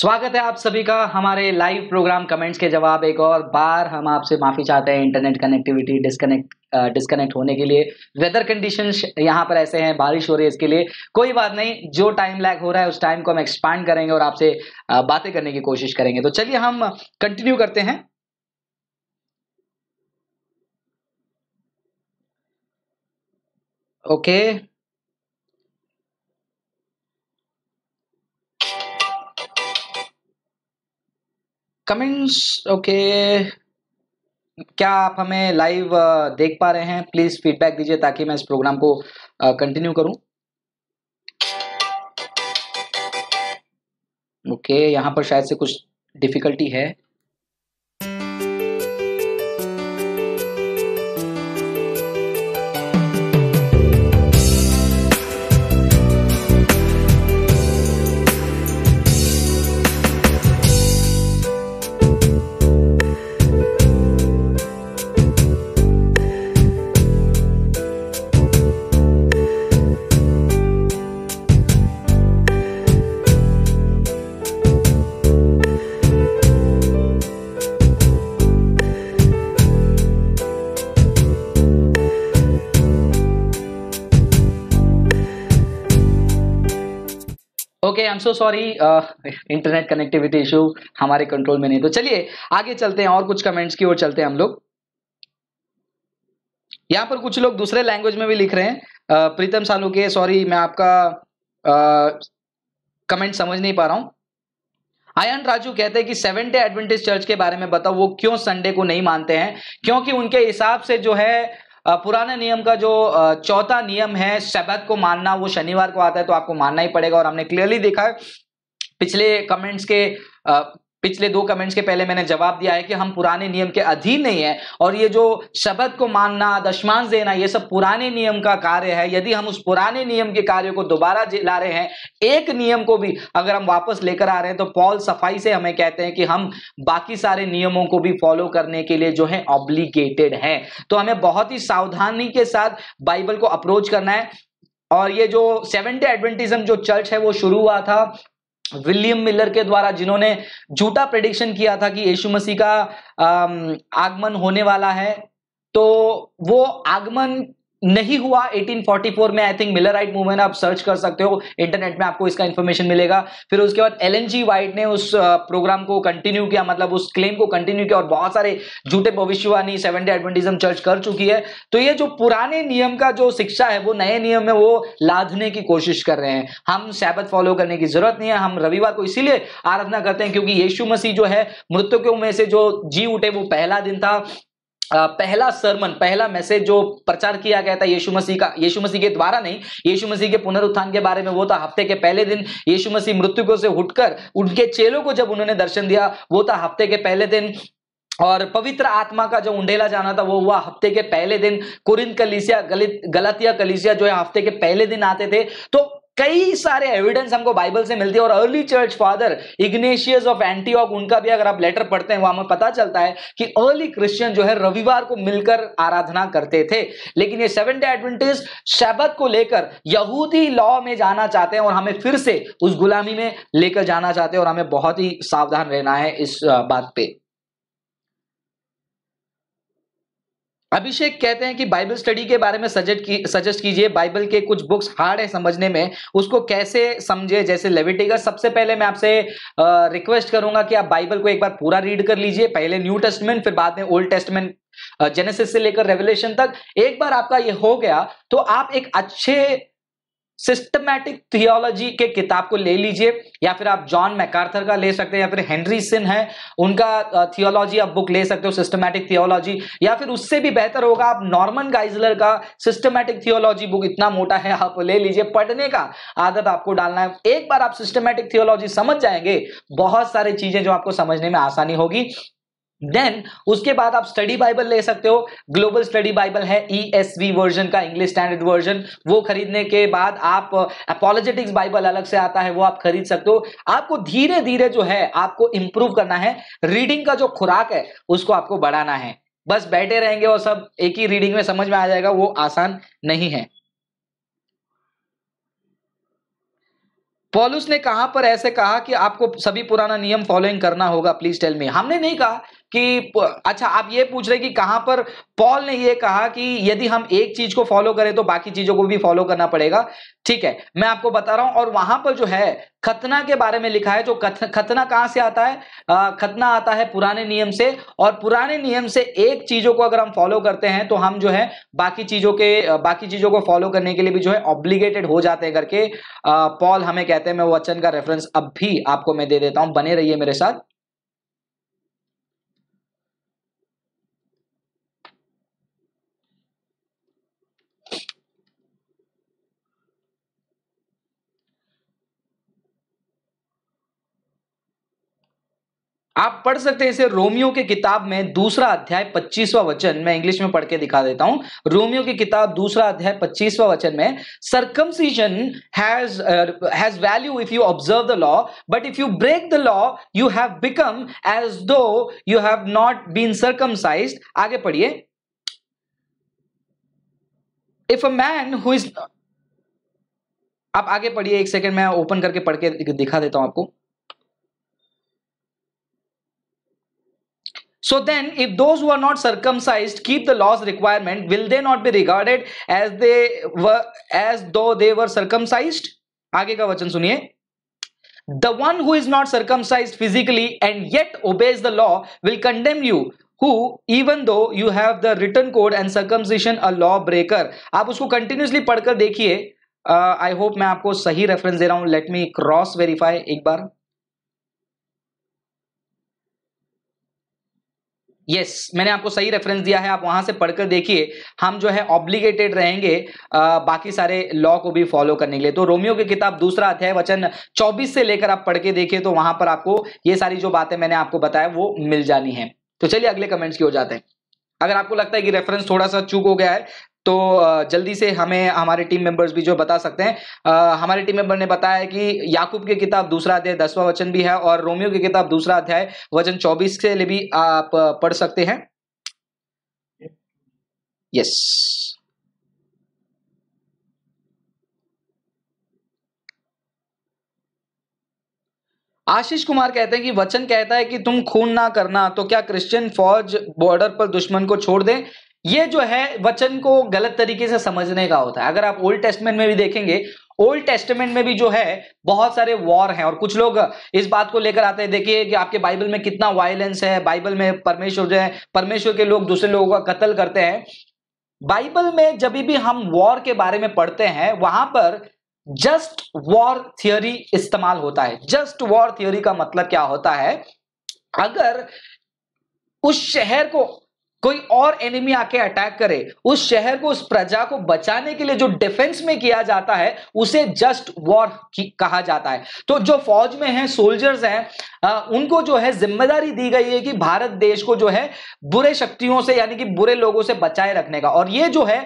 स्वागत है आप सभी का हमारे लाइव प्रोग्राम कमेंट्स के जवाब एक और बार हम आपसे माफ़ी चाहते हैं इंटरनेट कनेक्टिविटी डिस्कनेक्ट डिस्कनेक्ट होने के लिए वेदर कंडीशन यहाँ पर ऐसे हैं बारिश हो रही है इसके लिए कोई बात नहीं जो टाइम लैग हो रहा है उस टाइम को हम एक्सपांड करेंगे और आपसे बातें करने की कोशिश करेंगे तो चलिए हम कंटिन्यू करते हैं ओके okay. कमेंट्स ओके क्या आप हमें लाइव uh, देख पा रहे हैं प्लीज फीडबैक दीजिए ताकि मैं इस प्रोग्राम को कंटिन्यू uh, करूं ओके okay, यहाँ पर शायद से कुछ डिफिकल्टी है am so sorry internet connectivity issue हमारे कंट्रोल में नहीं तो चलिए आगे चलते हैं और कुछ कमेंट्स की ओर चलते हैं हम लोग यहाँ पर कुछ लोग दूसरे लैंग्वेज में भी लिख रहे हैं uh, प्रीतम सालू के सॉरी मैं आपका कमेंट uh, समझ नहीं पा रहा हूं आयन राजू कहते हैं कि सेवन डे एडवेंटिस्ट चर्च के बारे में बताओ वो क्यों संडे को नहीं मानते हैं क्योंकि उनके हिसाब से जो है पुराने नियम का जो चौथा नियम है शबद को मानना वो शनिवार को आता है तो आपको मानना ही पड़ेगा और हमने क्लियरली देखा है पिछले कमेंट्स के पिछले दो कमेंट्स के पहले मैंने जवाब दिया है कि हम पुराने नियम के अधीन नहीं है और ये जो शब्द को मानना दशमांश देना ये सब पुराने नियम का कार्य है यदि हम उस पुराने नियम के कार्य को दोबारा ला रहे हैं एक नियम को भी अगर हम वापस लेकर आ रहे हैं तो पॉल सफाई से हमें कहते हैं कि हम बाकी सारे नियमों को भी फॉलो करने के लिए जो है ऑब्लिगेटेड है तो हमें बहुत ही सावधानी के साथ बाइबल को अप्रोच करना है और ये जो सेवेंटी एडवेंटिज्म जो चर्च है वो शुरू हुआ था विलियम मिलर के द्वारा जिन्होंने झूठा प्रेडिक्शन किया था कि यीशु मसीह का आगमन होने वाला है तो वो आगमन नहीं हुआ 1844 में आई थिंक राइट मूवमेंट आप सर्च कर सकते हो इंटरनेट में आपको इसका इन्फॉर्मेशन मिलेगा फिर उसके बाद एल वाइट ने उस प्रोग्राम को कंटिन्यू किया मतलब उस क्लेम को कंटिन्यू किया और बहुत सारे झूठे भविष्यवाणी सेवन डे एडवेंटिज्म चर्च कर चुकी है तो ये जो पुराने नियम का जो शिक्षा है वो नए नियम में वो लादने की कोशिश कर रहे हैं हम सैबत फॉलो करने की जरूरत नहीं है हम रविवार को इसीलिए आराधना करते हैं क्योंकि येशु मसीह जो है मृतकों में से जो जी उठे वो पहला दिन था पहला सरमन पहला मैसेज जो प्रचार किया गया था यीशु मसीह का यीशु मसीह के द्वारा नहीं यीशु मसीह के पुनरुत्थान के बारे में वो था हफ्ते के पहले दिन यीशु मसीह मृत्यु से उठकर उनके चेलों को जब उन्होंने दर्शन दिया वो था हफ्ते के पहले दिन और पवित्र आत्मा का जो उंडेला जाना था वो हुआ हफ्ते के पहले दिन कुरिंद कलिसिया गलित गलतिया कलिसिया जो है हफ्ते के पहले दिन आते थे तो कई सारे एविडेंस हमको बाइबल से मिलती है और early church father Ignatius of Antioch उनका भी अगर आप लेटर पढ़ते हैं वहां हमें पता चलता है कि अर्ली क्रिश्चियन जो है रविवार को मिलकर आराधना करते थे लेकिन ये सेवन डे एडवेंटिस शबक को लेकर यहूदी लॉ में जाना चाहते हैं और हमें फिर से उस गुलामी में लेकर जाना चाहते हैं और हमें बहुत ही सावधान रहना है इस बात पर अभिषेक कहते हैं कि बाइबल स्टडी के बारे में सजेस्ट की सजेस्ट कीजिए बाइबल के कुछ बुक्स हार्ड है समझने में उसको कैसे समझे जैसे लेविटिकस सबसे पहले मैं आपसे रिक्वेस्ट करूंगा कि आप बाइबल को एक बार पूरा रीड कर लीजिए पहले न्यू टेस्टमेंट फिर बाद में ओल्ड टेस्टमेंट जेनेसिस से लेकर रेवलेशन तक एक बार आपका ये हो गया तो आप एक अच्छे सिस्टमैटिक थियोलॉजी के किताब को ले लीजिए या फिर आप जॉन मैकार्थर का ले सकते हैं या फिर हेनरी सिन है उनका थियोलॉजी आप बुक ले सकते हो सिस्टमैटिक थियोलॉजी या फिर उससे भी बेहतर होगा आप नॉर्मन गाइजलर का सिस्टमैटिक थियोलॉजी बुक इतना मोटा है आप ले लीजिए पढ़ने का आदत आपको डालना है एक बार आप सिस्टमैटिक थियोलॉजी समझ जाएंगे बहुत सारी चीजें जो आपको समझने में आसानी होगी देन उसके बाद आप स्टडी बाइबल ले सकते हो ग्लोबल स्टडी बाइबल है ई एस वी वर्जन का इंग्लिश स्टैंडर्ड वर्जन वो खरीदने के बाद आप अपोलोजेटिक्स uh, बाइबल अलग से आता है वो आप खरीद सकते हो आपको धीरे धीरे जो है आपको इंप्रूव करना है रीडिंग का जो खुराक है उसको आपको बढ़ाना है बस बैठे रहेंगे और सब एक ही रीडिंग में समझ में आ जाएगा वो आसान नहीं है पॉलुस ने कहा पर ऐसे कहा कि आपको सभी पुराना नियम फॉलोइंग करना होगा प्लीज टेल मी हमने नहीं कहा कि अच्छा आप ये पूछ रहे कि कहां पर पॉल ने ये कहा कि यदि हम एक चीज को फॉलो करें तो बाकी चीजों को भी फॉलो करना पड़ेगा ठीक है मैं आपको बता रहा हूं और वहां पर जो है खतना के बारे में लिखा है जो खत, खतना कहां से आता है आ, खतना आता है पुराने नियम से और पुराने नियम से एक चीजों को अगर हम फॉलो करते हैं तो हम जो है बाकी चीजों के बाकी चीजों को फॉलो करने के लिए भी जो है ऑब्लिगेटेड हो जाते हैं करके पॉल हमें कहते हैं मैं वचन का रेफरेंस अब भी आपको मैं दे देता हूं बने रहिए मेरे साथ आप पढ़ सकते हैं इसे रोमियो के किताब में दूसरा अध्याय पच्चीसवा वचन मैं इंग्लिश में पढ़ के दिखा देता हूं रोमियो की किताब दूसरा अध्याय पच्चीसवा वचन में circumcision has has value if you observe the law but if you break the law you have become as though you have not been circumcised आगे पढ़िए if a man who is आप आगे पढ़िए एक सेकेंड मैं open करके पढ़ के दिखा देता हूं आपको So then, if those who are not circumcised keep the law's requirement, will they not be regarded as they were as though they were circumcised? aage ka vachan suniye The one who is not circumcised physically and yet obeys the law will condemn you. Who, even though you have the written code and circumcision a law breaker. aap usko continuously पढ़कर देखिए आई uh, hope मैं आपको सही reference दे रहा हूं let me cross verify एक बार yes yes, मैंने आपको सही रेफरेंस दिया है आप वहां से पढ़कर देखिए हम जो है ऑब्लिगेटेड रहेंगे आ, बाकी सारे लॉ को भी फॉलो करने के लिए तो रोमियो की किताब दूसरा अध्याय वचन 24 से लेकर आप पढ़ के देखिए तो वहां पर आपको ये सारी जो बातें मैंने आपको बताया वो मिल जानी है तो चलिए अगले कमेंट्स की हो जाते हैं अगर आपको लगता है कि रेफरेंस थोड़ा सा चूक हो गया है तो जल्दी से हमें हमारे टीम मेंबर्स भी जो बता सकते हैं हमारे टीम मेंबर ने बताया कि याकूब की किताब दूसरा अध्याय दसवा वचन भी है और रोमियो की किताब दूसरा अध्याय वचन चौबीस के लिए भी आप पढ़ सकते हैं यस आशीष कुमार कहते हैं कि वचन कहता है कि तुम खून ना करना तो क्या क्रिश्चियन फौज बॉर्डर पर दुश्मन को छोड़ दें ये जो है वचन को गलत तरीके से समझने का होता है अगर आप ओल्ड टेस्टमेंट में भी देखेंगे ओल्ड टेस्टमेंट में भी जो है बहुत सारे वॉर हैं और कुछ लोग इस बात को लेकर आते हैं देखिए कि आपके बाइबल में कितना वायलेंस है बाइबल में परमेश्वर जो है परमेश्वर के लोग दूसरे लोगों का कत्ल करते हैं बाइबल में जब भी हम वॉर के बारे में पढ़ते हैं वहां पर जस्ट वॉर थियोरी इस्तेमाल होता है जस्ट वॉर थियोरी का मतलब क्या होता है अगर उस शहर को कोई और एनिमी आके अटैक करे उस शहर को उस प्रजा को बचाने के लिए जो डिफेंस में किया जाता है उसे जस्ट वॉर कहा जाता है तो जो फौज में है सोल्जर्स हैं उनको जो है जिम्मेदारी दी गई है कि भारत देश को जो है बुरे शक्तियों से यानी कि बुरे लोगों से बचाए रखने का और ये जो है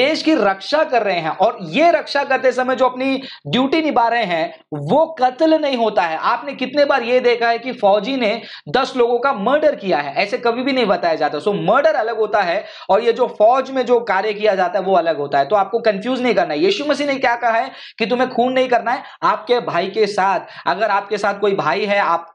देश की रक्षा कर रहे हैं और ये रक्षा करते समय जो अपनी ड्यूटी निभा रहे हैं वो कत्ल नहीं होता है आपने कितने बार ये देखा है कि फौजी ने दस लोगों का मर्डर किया है ऐसे कभी भी नहीं बताया जाता सो मर्डर मर्डर अलग होता है और ये जो फौज में जो कार्य किया जाता है वो अलग होता है तो आपको कंफ्यूज नहीं करना यीशु मसीह ने क्या कहा है कि तुम्हें खून नहीं करना है आपके भाई के साथ अगर आपके साथ कोई भाई है आप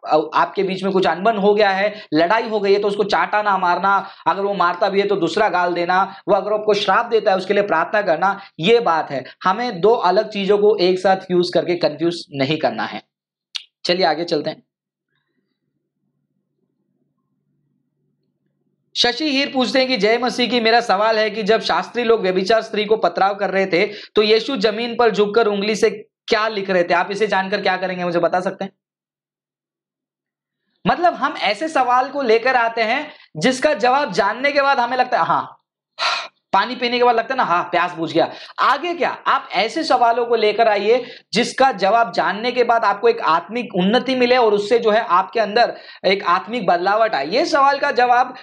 आपके बीच में कुछ अनबन हो गया है लड़ाई हो गई है तो उसको चाटा ना मारना अगर वो मारता भी है तो दूसरा गाल देना वो अगर आपको श्राप देता है उसके लिए प्रार्थना करना ये बात है हमें दो अलग चीजों को एक साथ यूज करके कंफ्यूज नहीं करना है चलिए आगे चलते हैं शशि हीर पूछते हैं कि जय मसीह की मेरा सवाल है कि जब शास्त्री लोग व्यभिचार स्त्री को पथराव कर रहे थे तो यीशु जमीन पर झुककर उंगली से क्या लिख रहे थे आप इसे जानकर क्या करेंगे मुझे बता सकते हैं मतलब हम ऐसे सवाल को लेकर आते हैं जिसका जवाब जानने के बाद हमें लगता है हाँ पानी पीने के बाद लगता है ना हा प्यास बुझ गया आगे क्या आप ऐसे सवालों को लेकर आइए जिसका जवाब जानने के बाद आपको एक आत्मिक उन्नति मिले और उससे जो है आपके अंदर एक आत्मिक बदलावट आए ये सवाल का जवाब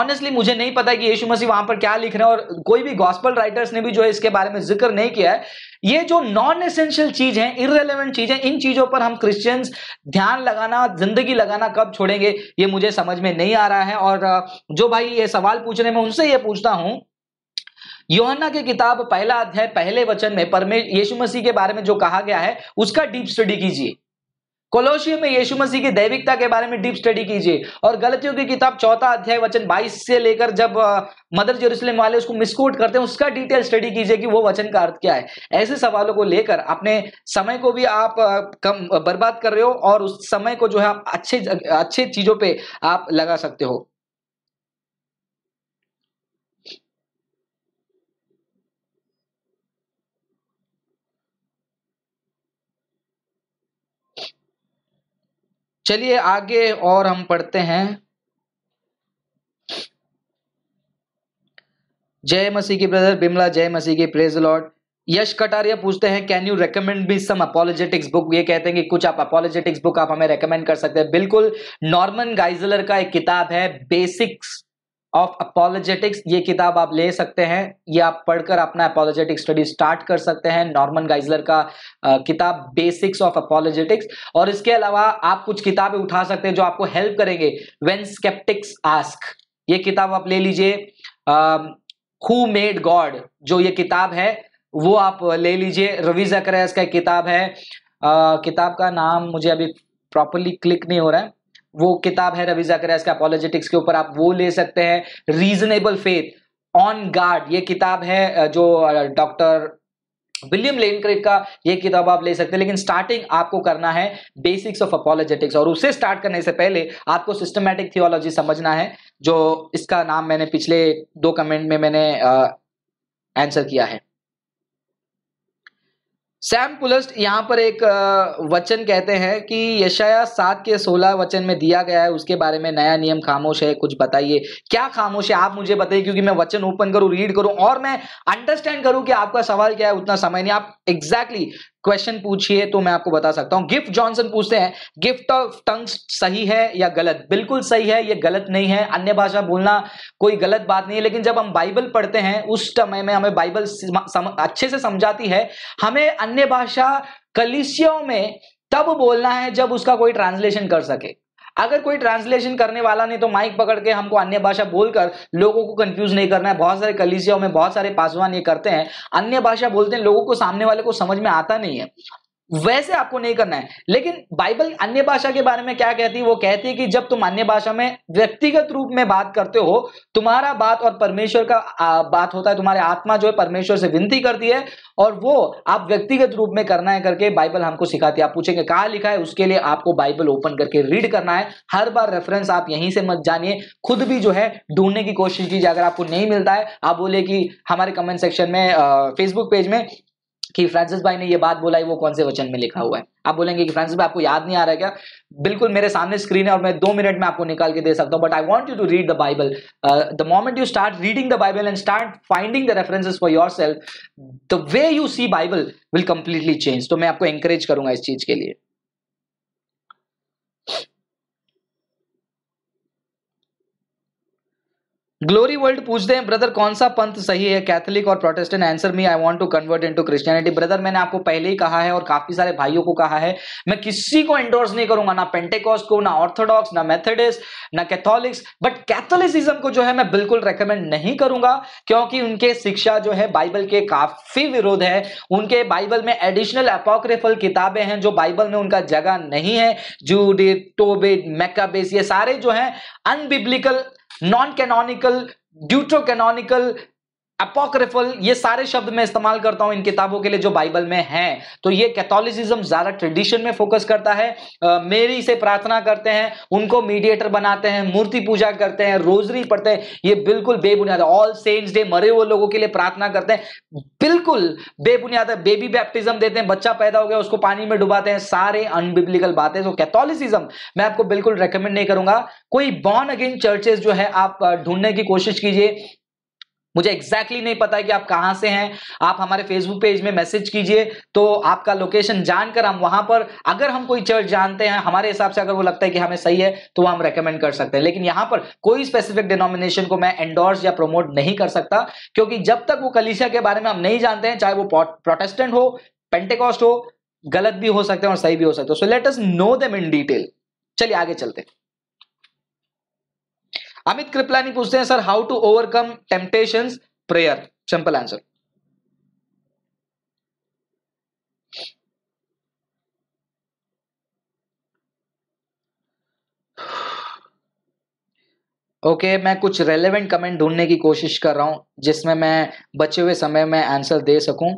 ऑनेस्टली मुझे नहीं पता कि यीशु मसीह वहां पर क्या लिख रहे हैं और कोई भी गॉस्पल राइटर्स ने भी जो है इसके बारे में जिक्र नहीं किया है ये जो नॉन एसेंशियल चीज है इनरेलीवेंट चीज है इन चीजों पर हम क्रिश्चियंस ध्यान लगाना जिंदगी लगाना कब छोड़ेंगे ये मुझे समझ में नहीं आ रहा है और जो भाई ये सवाल पूछ रहे हैं मैं उनसे ये पूछता हूं योहन्ना के किताब पहला अध्याय पहले वचन में परमे यीशु मसीह के बारे में जो कहा गया है उसका डीप स्टडी कीजिए कोलोशियो में यीशु मसीह की दैविकता के बारे में डीप स्टडी कीजिए और गलतियों की किताब चौथा अध्याय वचन 22 से लेकर जब मदर जेरूसलम वाले उसको मिसकोट करते हैं उसका डिटेल स्टडी कीजिए कि वो वचन का अर्थ क्या है ऐसे सवालों को लेकर अपने समय को भी आप कम बर्बाद कर रहे हो और उस समय को जो है आप अच्छे अच्छे चीजों पर आप लगा सकते हो चलिए आगे और हम पढ़ते हैं जय मसीह की ब्रदर बिमला जय मसीह की प्रेज लॉर्ड यश कटारिया पूछते हैं can you recommend me some apologetics book ये कहते हैं कि कुछ आप अपोलोजेटिक्स बुक आप हमें रेकमेंड कर सकते हैं बिल्कुल नॉर्मन गाइजलर का एक किताब है बेसिक्स ऑफ अपोलोजेटिक्स ये किताब आप ले सकते हैं ये आप पढ़कर अपना अपोलोजेटिक स्टडी स्टार्ट कर सकते हैं नॉर्मन गाइजलर का आ, किताब बेसिक्स ऑफ अपोलोजेटिक्स और इसके अलावा आप कुछ किताबें उठा सकते हैं जो आपको हेल्प करेंगे वेन स्केप्टिक्स आस्क ये किताब आप ले लीजिए हु मेड गॉड जो ये किताब है वो आप ले लीजिए रवि जकरस का किताब है आ, किताब का नाम मुझे अभी प्रॉपरली क्लिक नहीं हो रहा है वो किताब है रवि जाकर का के ऊपर आप वो ले सकते हैं रीजनेबल फेथ ऑन गार्ड ये किताब है जो डॉक्टर विलियम लेनक्रेट का ये किताब आप ले सकते हैं लेकिन स्टार्टिंग आपको करना है बेसिक्स ऑफ अपोलॉजेटिक्स और उसे स्टार्ट करने से पहले आपको सिस्टमैटिक थियोलॉजी समझना है जो इसका नाम मैंने पिछले दो कमेंट में मैंने आंसर किया है सैम पुलस्ट यहाँ पर एक वचन कहते हैं कि यशाया सात के सोलह वचन में दिया गया है उसके बारे में नया नियम खामोश है कुछ बताइए क्या खामोश है आप मुझे बताइए क्योंकि मैं वचन ओपन करूँ रीड करूँ और मैं अंडरस्टैंड करूँ कि आपका सवाल क्या है उतना समय नहीं आप एग्जैक्टली क्वेश्चन पूछिए तो मैं आपको बता सकता हूं गिफ्ट जॉनसन पूछते हैं गिफ्ट ऑफ टंग्स सही है या गलत बिल्कुल सही है ये गलत नहीं है अन्य भाषा बोलना कोई गलत बात नहीं है लेकिन जब हम बाइबल पढ़ते हैं उस समय में हमें बाइबल अच्छे से समझाती है हमें अन्य भाषा कलिसियों में तब बोलना है जब उसका कोई ट्रांसलेशन कर सके अगर कोई ट्रांसलेशन करने वाला नहीं तो माइक पकड़ के हमको अन्य भाषा बोलकर लोगों को कंफ्यूज नहीं करना है बहुत सारे कलिसियों में बहुत सारे पासवान ये करते हैं अन्य भाषा बोलते हैं लोगों को सामने वाले को समझ में आता नहीं है वैसे आपको नहीं करना है लेकिन बाइबल अन्य भाषा के बारे में क्या कहती है वो कहती है कि जब तुम अन्य भाषा में व्यक्तिगत रूप में बात करते हो तुम्हारा बात और परमेश्वर का बात होता है तुम्हारे आत्मा जो है परमेश्वर से विनती करती है और वो आप व्यक्तिगत रूप में करना है करके बाइबल हमको सिखाती है आप पूछेंगे कहा लिखा है उसके लिए आपको बाइबल ओपन करके रीड करना है हर बार रेफरेंस आप यहीं से मत जानिए खुद भी जो है ढूंढने की कोशिश कीजिए अगर आपको नहीं मिलता है आप बोले कि हमारे कमेंट सेक्शन में फेसबुक पेज में कि फ्रांसिस भाई ने ये बात बोला है वो कौन से वचन में लिखा हुआ है आप बोलेंगे कि फ्रांसिस भाई आपको याद नहीं आ रहा है क्या बिल्कुल मेरे सामने स्क्रीन है और मैं दो मिनट में आपको निकाल के दे सकता हूँ but I want you to read the Bible the moment you start reading the Bible and start finding the references for yourself the way you see Bible will completely change तो मैं आपको encourage करूंगा इस चीज के लिए glory world पूछते हैं ब्रदर कौन सा पंथ सही है कैथोलिक और Protestant answer me I want to convert into Christianity brother मैंने आपको पहले ही कहा है और काफी सारे भाइयों को कहा है मैं किसी को एंडोर्स नहीं करूंगा ना पेंटेकॉस्ट को ना ऑर्थोडॉक्स ना मेथडिस्ट ना कैथोलिक्स बट कैथोलिसिज्म को जो है मैं बिल्कुल रिकमेंड नहीं करूंगा क्योंकि उनके शिक्षा जो है बाइबल के काफी विरोध है उनके बाइबल में एडिशनल अपोक्रेफल किताबें हैं जो बाइबल में उनका जगह नहीं है जूडिट टोबिट मैकाबेस ये सारे जो है अनबिब्लिकल non-canonical deuterocanonical अपोक्रिफल ये सारे शब्द मैं इस्तेमाल करता हूं इन किताबों के लिए जो बाइबल में हैं तो ये कैथोलिसिज्म ज्यादा ट्रेडिशन में फोकस करता है मेरी से प्रार्थना करते हैं उनको मीडिएटर बनाते हैं मूर्ति पूजा करते हैं रोजरी पढ़ते हैं ये बिल्कुल बेबुनियाद है ऑल सेंट्स डे मरे हुए लोगों के लिए प्रार्थना करते हैं बिल्कुल बेबुनियाद है बेबी बैप्टिज्म देते हैं बच्चा पैदा हो गया उसको पानी में डुबाते हैं सारे अनबिब्लिकल बातें तो कैथोलिसिज्म मैं आपको बिल्कुल रिकमेंड नहीं करूंगा कोई बॉर्न अगेन चर्चेस जो है आप ढूंढने की कोशिश कीजिए मुझे एग्जैक्टली exactly नहीं पता है कि आप कहाँ से हैं आप हमारे फेसबुक पेज में मैसेज कीजिए तो आपका लोकेशन जानकर हम वहां पर अगर हम कोई चर्च जानते हैं हमारे हिसाब से अगर वो लगता है कि हमें सही है तो वो हम रेकमेंड कर सकते हैं लेकिन यहाँ पर कोई स्पेसिफिक डिनोमिनेशन को मैं एंडोर्स या प्रमोट नहीं कर सकता क्योंकि जब तक वो कलिशिया के बारे में हम नहीं जानते हैं चाहे वो प्रोटेस्टेंट हो पेंटेकॉस्ट हो गलत भी हो सकते हैं और सही भी हो सकते हैं so let us know them in detail चलिए आगे चलते हैं अमित कृपलानी पूछते हैं sir how to overcome temptation prayer simple answer okay okay, मैं कुछ रेलेवेंट कमेंट ढूंढने की कोशिश कर रहा हूं जिसमें मैं बचे हुए समय में आंसर दे सकूं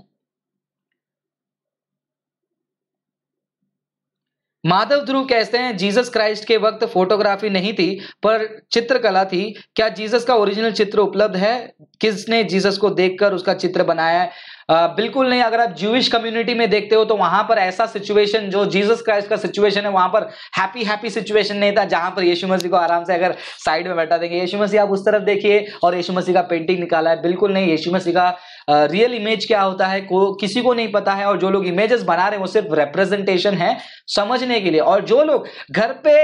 माधव ध्रुव कहते हैं जीसस क्राइस्ट के वक्त फोटोग्राफी नहीं थी पर चित्रकला थी क्या जीसस का ओरिजिनल चित्र उपलब्ध है किसने जीसस को देखकर उसका चित्र बनाया है आ, बिल्कुल नहीं अगर आप ज्यूश कम्युनिटी में देखते हो तो वहां पर ऐसा सिचुएशन जो जीसस क्राइस्ट का सिचुएशन है वहां पर हैप्पी हैप्पी सिचुएशन नहीं था जहां पर यीशु मसीह को आराम से अगर साइड में बैठा देंगे यीशु मसीह आप उस तरफ देखिए और यीशु मसीह का पेंटिंग निकाला है बिल्कुल नहीं यीशु मसीह का रियल इमेज क्या होता है को किसी को नहीं पता है और जो लोग इमेजेस बना रहे हैं वो सिर्फ रिप्रेजेंटेशन है समझने के लिए और जो लोग घर पे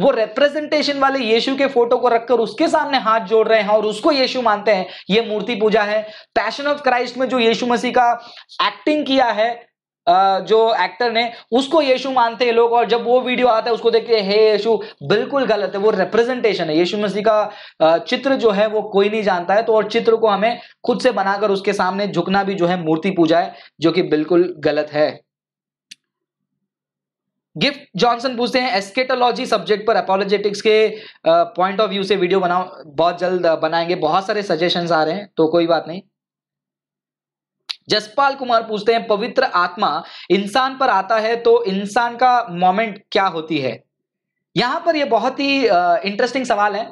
वो रिप्रेजेंटेशन वाले यीशु के फोटो को रखकर उसके सामने हाथ जोड़ रहे हैं और उसको यीशु मानते हैं ये मूर्ति पूजा है पैशन ऑफ क्राइस्ट में जो यीशु मसीह का एक्टिंग किया है जो एक्टर ने उसको यीशु मानते हैं लोग और जब वो वीडियो आता है उसको देखते हे यीशु बिल्कुल गलत है वो रिप्रेजेंटेशन है यीशु मसीह का चित्र जो है वो कोई नहीं जानता है तो और चित्र को हमें खुद से बनाकर उसके सामने झुकना भी जो है मूर्ति पूजा है जो कि बिल्कुल गलत है गिफ्ट जॉनसन पूछते हैं एस्केटोलॉजी सब्जेक्ट पर अपोलोजेटिक्स के पॉइंट ऑफ व्यू से वीडियो बनाओ बहुत जल्द बनाएंगे बहुत सारे सजेशन आ रहे हैं तो कोई बात नहीं जसपाल कुमार पूछते हैं पवित्र आत्मा इंसान पर आता है तो इंसान का मोमेंट क्या होती है यहां पर यह बहुत ही इंटरेस्टिंग सवाल है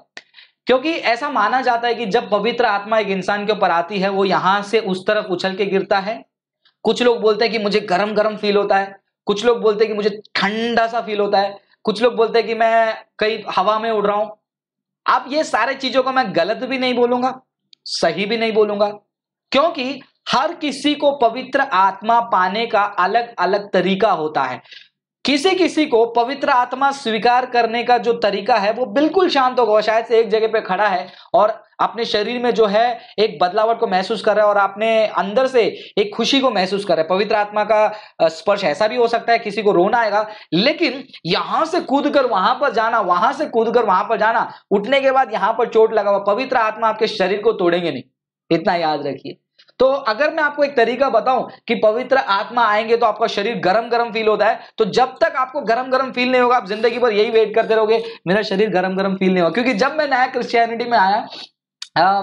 क्योंकि ऐसा माना जाता है कि जब पवित्र आत्मा एक इंसान के ऊपर आती है वो यहां से उस तरफ उछल के गिरता है कुछ लोग बोलते हैं कि मुझे गरम गरम फील होता है कुछ लोग बोलते हैं कि मुझे ठंडा सा फील होता है कुछ लोग बोलते हैं कि मैं कई हवा में उड़ रहा हूं अब ये सारे चीजों को मैं गलत भी नहीं बोलूंगा सही भी नहीं बोलूंगा क्योंकि हर किसी को पवित्र आत्मा पाने का अलग अलग तरीका होता है किसी किसी को पवित्र आत्मा स्वीकार करने का जो तरीका है वो बिल्कुल शांत होगा शायद से एक जगह पे खड़ा है और अपने शरीर में जो है एक बदलावट को महसूस कर रहा है और अपने अंदर से एक खुशी को महसूस कर रहा है पवित्र आत्मा का स्पर्श ऐसा भी हो सकता है किसी को रोना आएगा लेकिन यहां से कूद कर वहां पर जाना वहां से कूद कर वहां पर जाना उठने के बाद यहां पर चोट लगा हुआ पवित्र आत्मा आपके शरीर को तोड़ेंगे नहीं इतना याद रखिए तो अगर मैं आपको एक तरीका बताऊं कि पवित्र आत्मा आएंगे तो आपका शरीर गरम गरम फील होता है तो जब तक आपको गर्म गरम फील नहीं होगा आप जिंदगी भर यही वेट करते रहोगे मेरा शरीर गरम गरम फील नहीं होगा क्योंकि जब मैं नया क्रिश्चियनिटी में आया आ,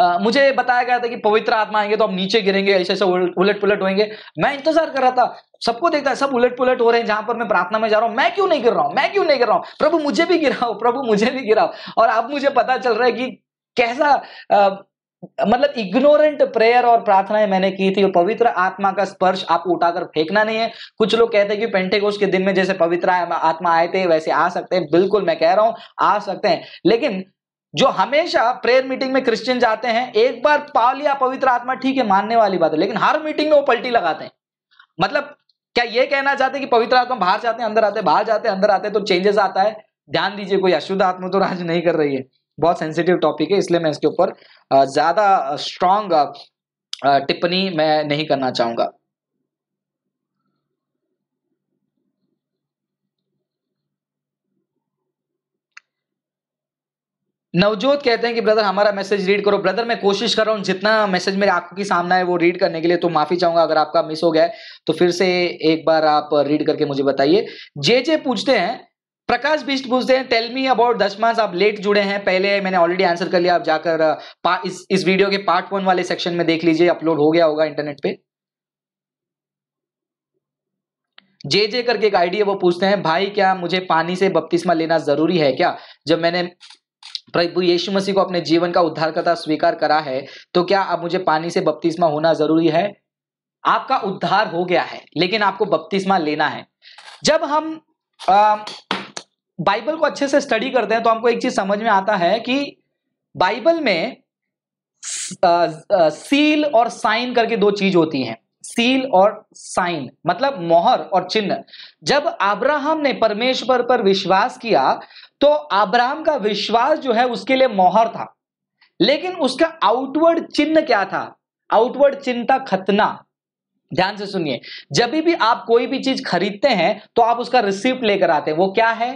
आ, मुझे बताया गया था कि पवित्र आत्मा आएंगे तो आप नीचे गिरेंगे ऐसे ऐसे उलट पुलट होंगे मैं इंतजार कर रहा था सबको देखता है सब उलट पुलट हो रहे हैं जहां पर मैं प्रार्थना में जा रहा हूं मैं क्यों नहीं गिर रहा हूं मैं क्यों नहीं गिर रहा हूं प्रभु मुझे भी गिराओ प्रभु मुझे भी गिराओ और अब मुझे पता चल रहा है कि कैसा मतलब इग्नोरेंट प्रेयर और प्रार्थनाएं मैंने की थी पवित्र आत्मा का स्पर्श आपको उठाकर फेंकना नहीं है कुछ लोग कहते हैं कि पेंटेकोस के दिन में जैसे पवित्र आत्मा आए थे वैसे आ सकते हैं बिल्कुल मैं कह रहा हूं आ सकते हैं लेकिन जो हमेशा प्रेयर मीटिंग में क्रिश्चियन जाते हैं एक बार पा लिया पवित्र आत्मा ठीक है मानने वाली बात है लेकिन हर मीटिंग में वो पलटी लगाते हैं मतलब क्या ये कहना चाहते हैं कि पवित्र आत्मा बाहर जाते हैं अंदर आते बाहर जाते हैं अंदर आते तो चेंजेस आता है ध्यान दीजिए कोई अशुद्ध आत्मा तो राज नहीं कर रही है बहुत सेंसिटिव टॉपिक है इसलिए मैं इसके ऊपर ज़्यादा स्ट्रांग टिप्पणी मैं नहीं करना चाहूंगा नवजोत कहते हैं कि ब्रदर हमारा मैसेज रीड करो ब्रदर मैं कोशिश कर रहा हूँ जितना मैसेज मेरे आंखों के सामने है वो रीड करने के लिए तो माफी चाहूंगा अगर आपका मिस हो गया है तो फिर से एक बार आप रीड करके मुझे बताइए जे जे पूछते हैं प्रकाश बिस्ट पूछते हैं टेल मी अबाउट दस मास आप लेट जुड़े हैं पहले मैंने ऑलरेडी आंसर कर लिया आप जाकर इस इस वीडियो के पार्ट वन वाले सेक्शन में देख लीजिए अपलोड हो गया होगा इंटरनेट पे जे जे करके एक आईडी है वो पूछते हैं भाई क्या मुझे पानी से बपतिस्मा लेना जरूरी है क्या जब मैंने प्रभु यीशु मसीह को अपने जीवन का उद्धारकर्ता स्वीकार करा है तो क्या अब मुझे पानी से बपतिस्मा होना जरूरी है आपका उद्धार हो गया है लेकिन आपको बपतिस्मा लेना है जब हम आ, बाइबल को अच्छे से स्टडी करते हैं तो हमको एक चीज समझ में आता है कि बाइबल में सील और साइन करके दो चीज होती हैं सील और साइन मतलब मोहर और चिन्ह जब अब्राहम ने परमेश्वर पर विश्वास किया तो अब्राहम का विश्वास जो है उसके लिए मोहर था लेकिन उसका आउटवर्ड चिन्ह क्या था आउटवर्ड चिन्ह था खतना ध्यान से सुनिए जब भी आप कोई भी चीज खरीदते हैं तो आप उसका रिसिप्ट लेकर आते हैं वो क्या है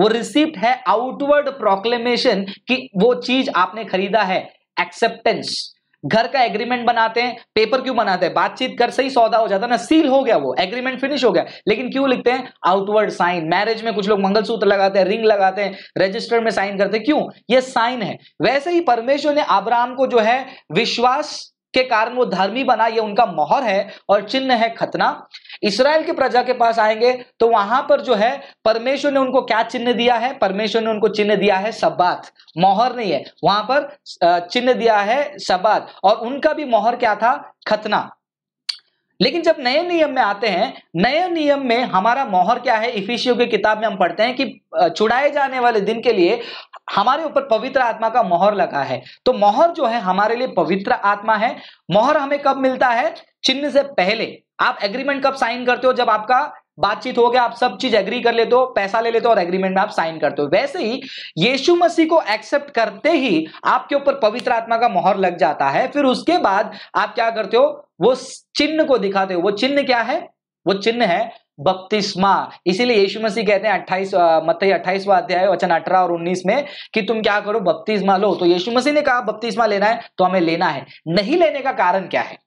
वो रिसिप्ट है आउटवर्ड प्रोक्लेमेशन कि वो चीज आपने खरीदा है एक्सेप्टेंस घर का एग्रीमेंट बनाते हैं पेपर क्यों बनाते हैं बातचीत कर सही सौदा हो जाता है ना सील हो गया वो एग्रीमेंट फिनिश हो गया लेकिन क्यों लिखते हैं आउटवर्ड साइन मैरिज में कुछ लोग मंगलसूत्र लगाते हैं रिंग लगाते हैं रजिस्टर में साइन करते हैं क्यों ये साइन है वैसे ही परमेश्वर ने अब्राहम को जो है विश्वास के कारण वो धर्मी बना ये उनका मोहर है और चिन्ह है खतना इसराइल की प्रजा के पास आएंगे तो वहां पर जो है परमेश्वर ने उनको क्या चिन्ह दिया है परमेश्वर ने उनको चिन्ह दिया है सब्बात मोहर नहीं है वहां पर चिन्ह दिया है सब्बात और उनका भी मोहर क्या था खतना लेकिन जब नए नियम में आते हैं नए नियम में हमारा मोहर क्या है इफिशियो की किताब में हम पढ़ते हैं कि छुड़ाए जाने वाले दिन के लिए हमारे ऊपर पवित्र आत्मा का मोहर लगा है तो मोहर जो है हमारे लिए पवित्र आत्मा है मोहर हमें कब मिलता है चिन्ह से पहले आप एग्रीमेंट कब साइन करते हो जब आपका बातचीत हो गया आप सब चीज एग्री कर लेते हो पैसा ले लेते हो और एग्रीमेंट में आप साइन करते हो वैसे ही यीशु मसीह को एक्सेप्ट करते ही आपके ऊपर पवित्र आत्मा का मोहर लग जाता है फिर उसके बाद आप क्या करते हो वो चिन्ह को दिखाते हो वो चिन्ह क्या है वो चिन्ह है बपतिस्मा इसीलिए यीशु मसीह कहते हैं अट्ठाईस मत अट्ठाईसवा अध्याय वचन अठारह और उन्नीस में कि तुम क्या करो बपतिस्मा लो तो यीशु मसीह ने कहा बपतिस्मा लेना है तो हमें लेना है नहीं लेने का कारण क्या है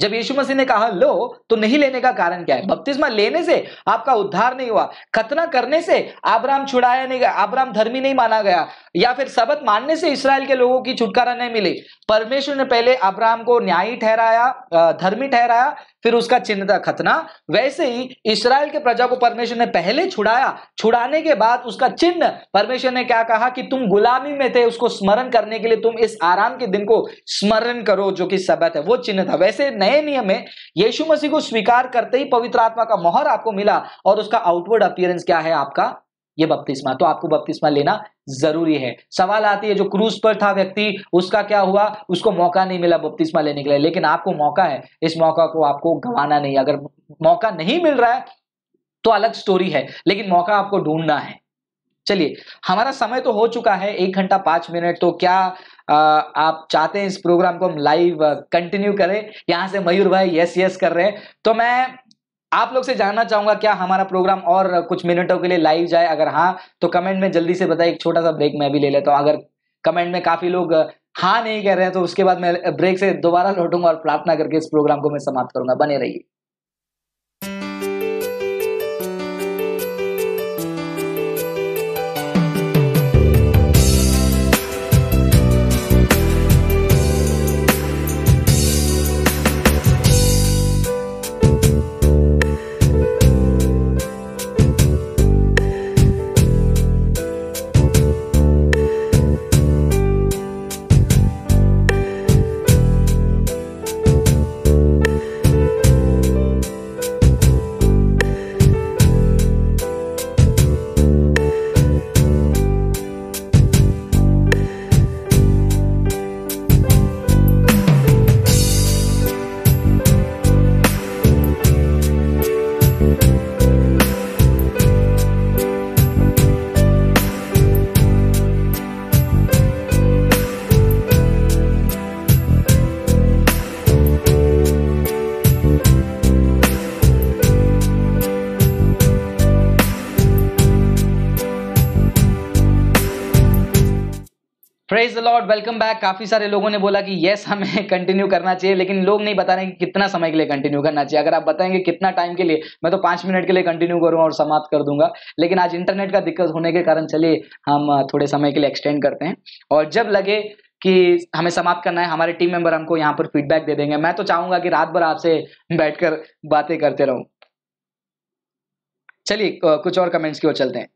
जब यीशु मसीह ने कहा लो तो नहीं लेने का कारण क्या है बपतिस्मा लेने से आपका उद्धार नहीं हुआ खतना करने से आबराम छुड़ाया नहीं गया आबराम धर्मी नहीं माना गया या फिर सबक मानने से इसराइल के लोगों की छुटकारा नहीं मिली परमेश्वर ने पहले आबराम को न्यायी ठहराया धर्मी ठहराया फिर उसका चिन्ह था खतना वैसे ही इसराइल के प्रजा को परमेश्वर ने पहले छुड़ाया छुड़ाने के बाद उसका चिन्ह परमेश्वर ने क्या कहा कि तुम गुलामी में थे उसको स्मरण करने के लिए तुम इस आराम के दिन को स्मरण करो जो कि सबत है वो चिन्ह था वैसे नए नियम में यीशु मसीह को स्वीकार करते ही पवित्र आत्मा का मोहर आपको मिला और उसका आउटवर्ड अपियरेंस क्या है आपका ये बपतिस्मा तो आपको बपतिस्मा लेना जरूरी है सवाल आती है जो क्रूज पर था व्यक्ति उसका क्या हुआ उसको मौका नहीं मिला बपतिस्मा लेने के लिए लेकिन आपको मौका है इस मौका को आपको गंवाना नहीं अगर मौका नहीं मिल रहा है तो अलग स्टोरी है लेकिन मौका आपको ढूंढना है चलिए हमारा समय तो हो चुका है एक घंटा पांच मिनट तो क्या आ, आप चाहते हैं इस प्रोग्राम को हम लाइव कंटिन्यू करें यहां से मयूर भाई यस यस कर रहे हैं तो मैं आप लोग से जानना चाहूंगा क्या हमारा प्रोग्राम और कुछ मिनटों के लिए लाइव जाए अगर हाँ तो कमेंट में जल्दी से बताइए एक छोटा सा ब्रेक मैं भी ले लेता हूँ अगर कमेंट में काफी लोग हाँ नहीं कह रहे हैं तो उसके बाद मैं ब्रेक से दोबारा लौटूंगा और प्रार्थना करके इस प्रोग्राम को मैं समाप्त करूंगा बने रहिए प्रेज लॉर्ड वेलकम बैक काफी सारे लोगों ने बोला कि यस हमें कंटिन्यू करना चाहिए लेकिन लोग नहीं बता रहे कि कितना समय के लिए कंटिन्यू करना चाहिए अगर आप बताएंगे कितना टाइम के लिए मैं तो पांच मिनट के लिए कंटिन्यू करूंगा और समाप्त कर दूंगा लेकिन आज इंटरनेट का दिक्कत होने के कारण चलिए हम थोड़े समय के लिए एक्सटेंड करते हैं और जब लगे कि हमें समाप्त करना है हमारे टीम मेंबर हमको यहाँ पर फीडबैक दे देंगे मैं तो चाहूंगा कि रात भर आपसे बैठकर बातें करते रहूं चलिए कुछ और कमेंट्स की ओर चलते हैं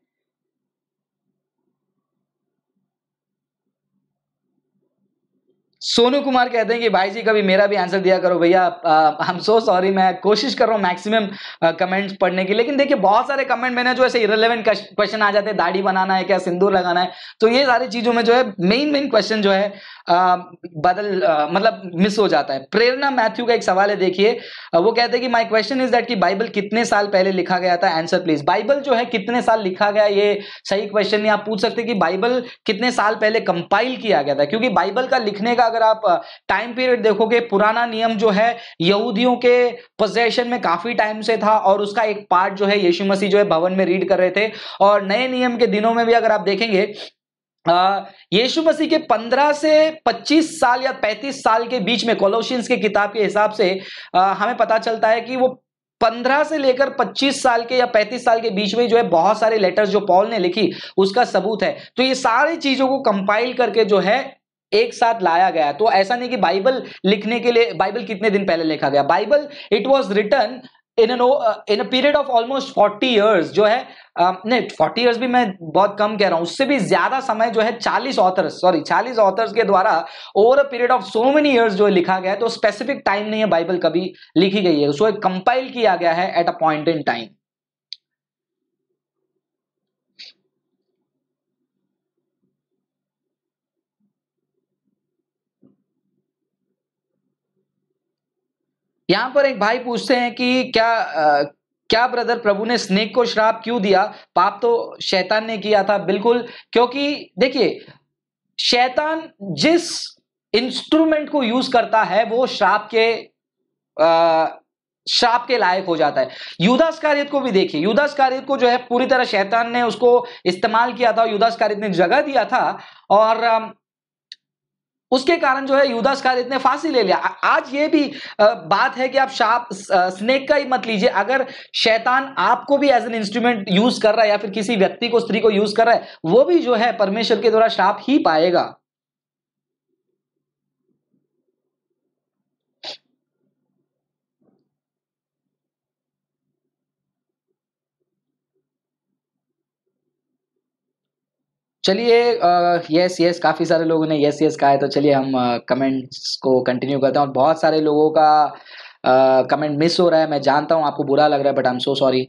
सोनू कुमार कहते हैं कि भाई जी कभी मेरा भी आंसर दिया करो भैया हम सो सॉरी मैं कोशिश कर रहा हूँ मैक्सिमम कमेंट्स पढ़ने की लेकिन देखिए बहुत सारे कमेंट मैंने जो ऐसे इरेलीवेंट क्वेश्चन आ जाते हैं दाढ़ी बनाना है क्या सिंदूर लगाना है तो ये सारी चीज़ों में जो है मेन मेन क्वेश्चन जो है बदल मतलब मिस हो जाता है प्रेरणा मैथ्यू का एक सवाल है देखिए वो कहते हैं कि माय क्वेश्चन इज दैट कि बाइबल कितने साल पहले लिखा गया था आंसर प्लीज बाइबल जो है कितने साल लिखा गया ये सही क्वेश्चन नहीं आप पूछ सकते कि बाइबल कितने साल पहले कंपाइल किया गया था क्योंकि बाइबल का लिखने का अगर आप टाइम पीरियड देखोगे पुराना नियम जो है यहूदियों के पोजेशन में काफी टाइम से था और उसका एक पार्ट जो है यीशु मसीह जो है भवन में रीड कर रहे थे और नए नियम के दिनों में भी अगर आप देखेंगे यीशु मसीह के 15 से 25 साल या 35 साल के बीच में कोलोशियंस के किताब के हिसाब से आ, हमें पता चलता है कि वो 15 से लेकर 25 साल के या 35 साल के बीच में जो है बहुत सारे लेटर्स जो पॉल ने लिखी उसका सबूत है तो ये सारी चीजों को कंपाइल करके जो है एक साथ लाया गया तो ऐसा नहीं कि बाइबल लिखने के लिए बाइबल कितने दिन पहले लिखा गया Bible it was written in an in a period of almost forty years जो है um, नहीं फोर्टी ईयर्स भी मैं बहुत कम कह रहा हूँ उससे भी ज्यादा समय जो है चालीस ऑथर्स सॉरी चालीस ऑथर्स के द्वारा over a period of so many years जो लिखा गया है तो स्पेसिफिक टाइम नहीं है बाइबल कभी लिखी गई है उसको कंपाइल किया गया है at a point in time यहाँ पर एक भाई पूछते हैं कि क्या आ, क्या ब्रदर प्रभु ने स्नेक को श्राप क्यों दिया पाप तो शैतान ने किया था बिल्कुल क्योंकि देखिए शैतान जिस इंस्ट्रूमेंट को यूज करता है वो श्राप के आ, श्राप के लायक हो जाता है युदास कार्य को भी देखिए युदास कार्य को जो है पूरी तरह शैतान ने उसको इस्तेमाल किया था युदास कार्य ने जगह दिया था और उसके कारण जो है युदास खालिद ने फांसी ले लिया आज ये भी बात है कि आप शाप स्नेक का ही मत लीजिए अगर शैतान आपको भी एज एन इंस्ट्रूमेंट यूज कर रहा है या फिर किसी व्यक्ति को स्त्री को यूज कर रहा है वो भी जो है परमेश्वर के द्वारा शाप ही पाएगा चलिए यस यस काफ़ी सारे लोगों ने यस यस कहा है तो चलिए हम कमेंट्स को कंटिन्यू करते हैं और बहुत सारे लोगों का कमेंट मिस हो रहा है मैं जानता हूं आपको बुरा लग रहा है but I am so sorry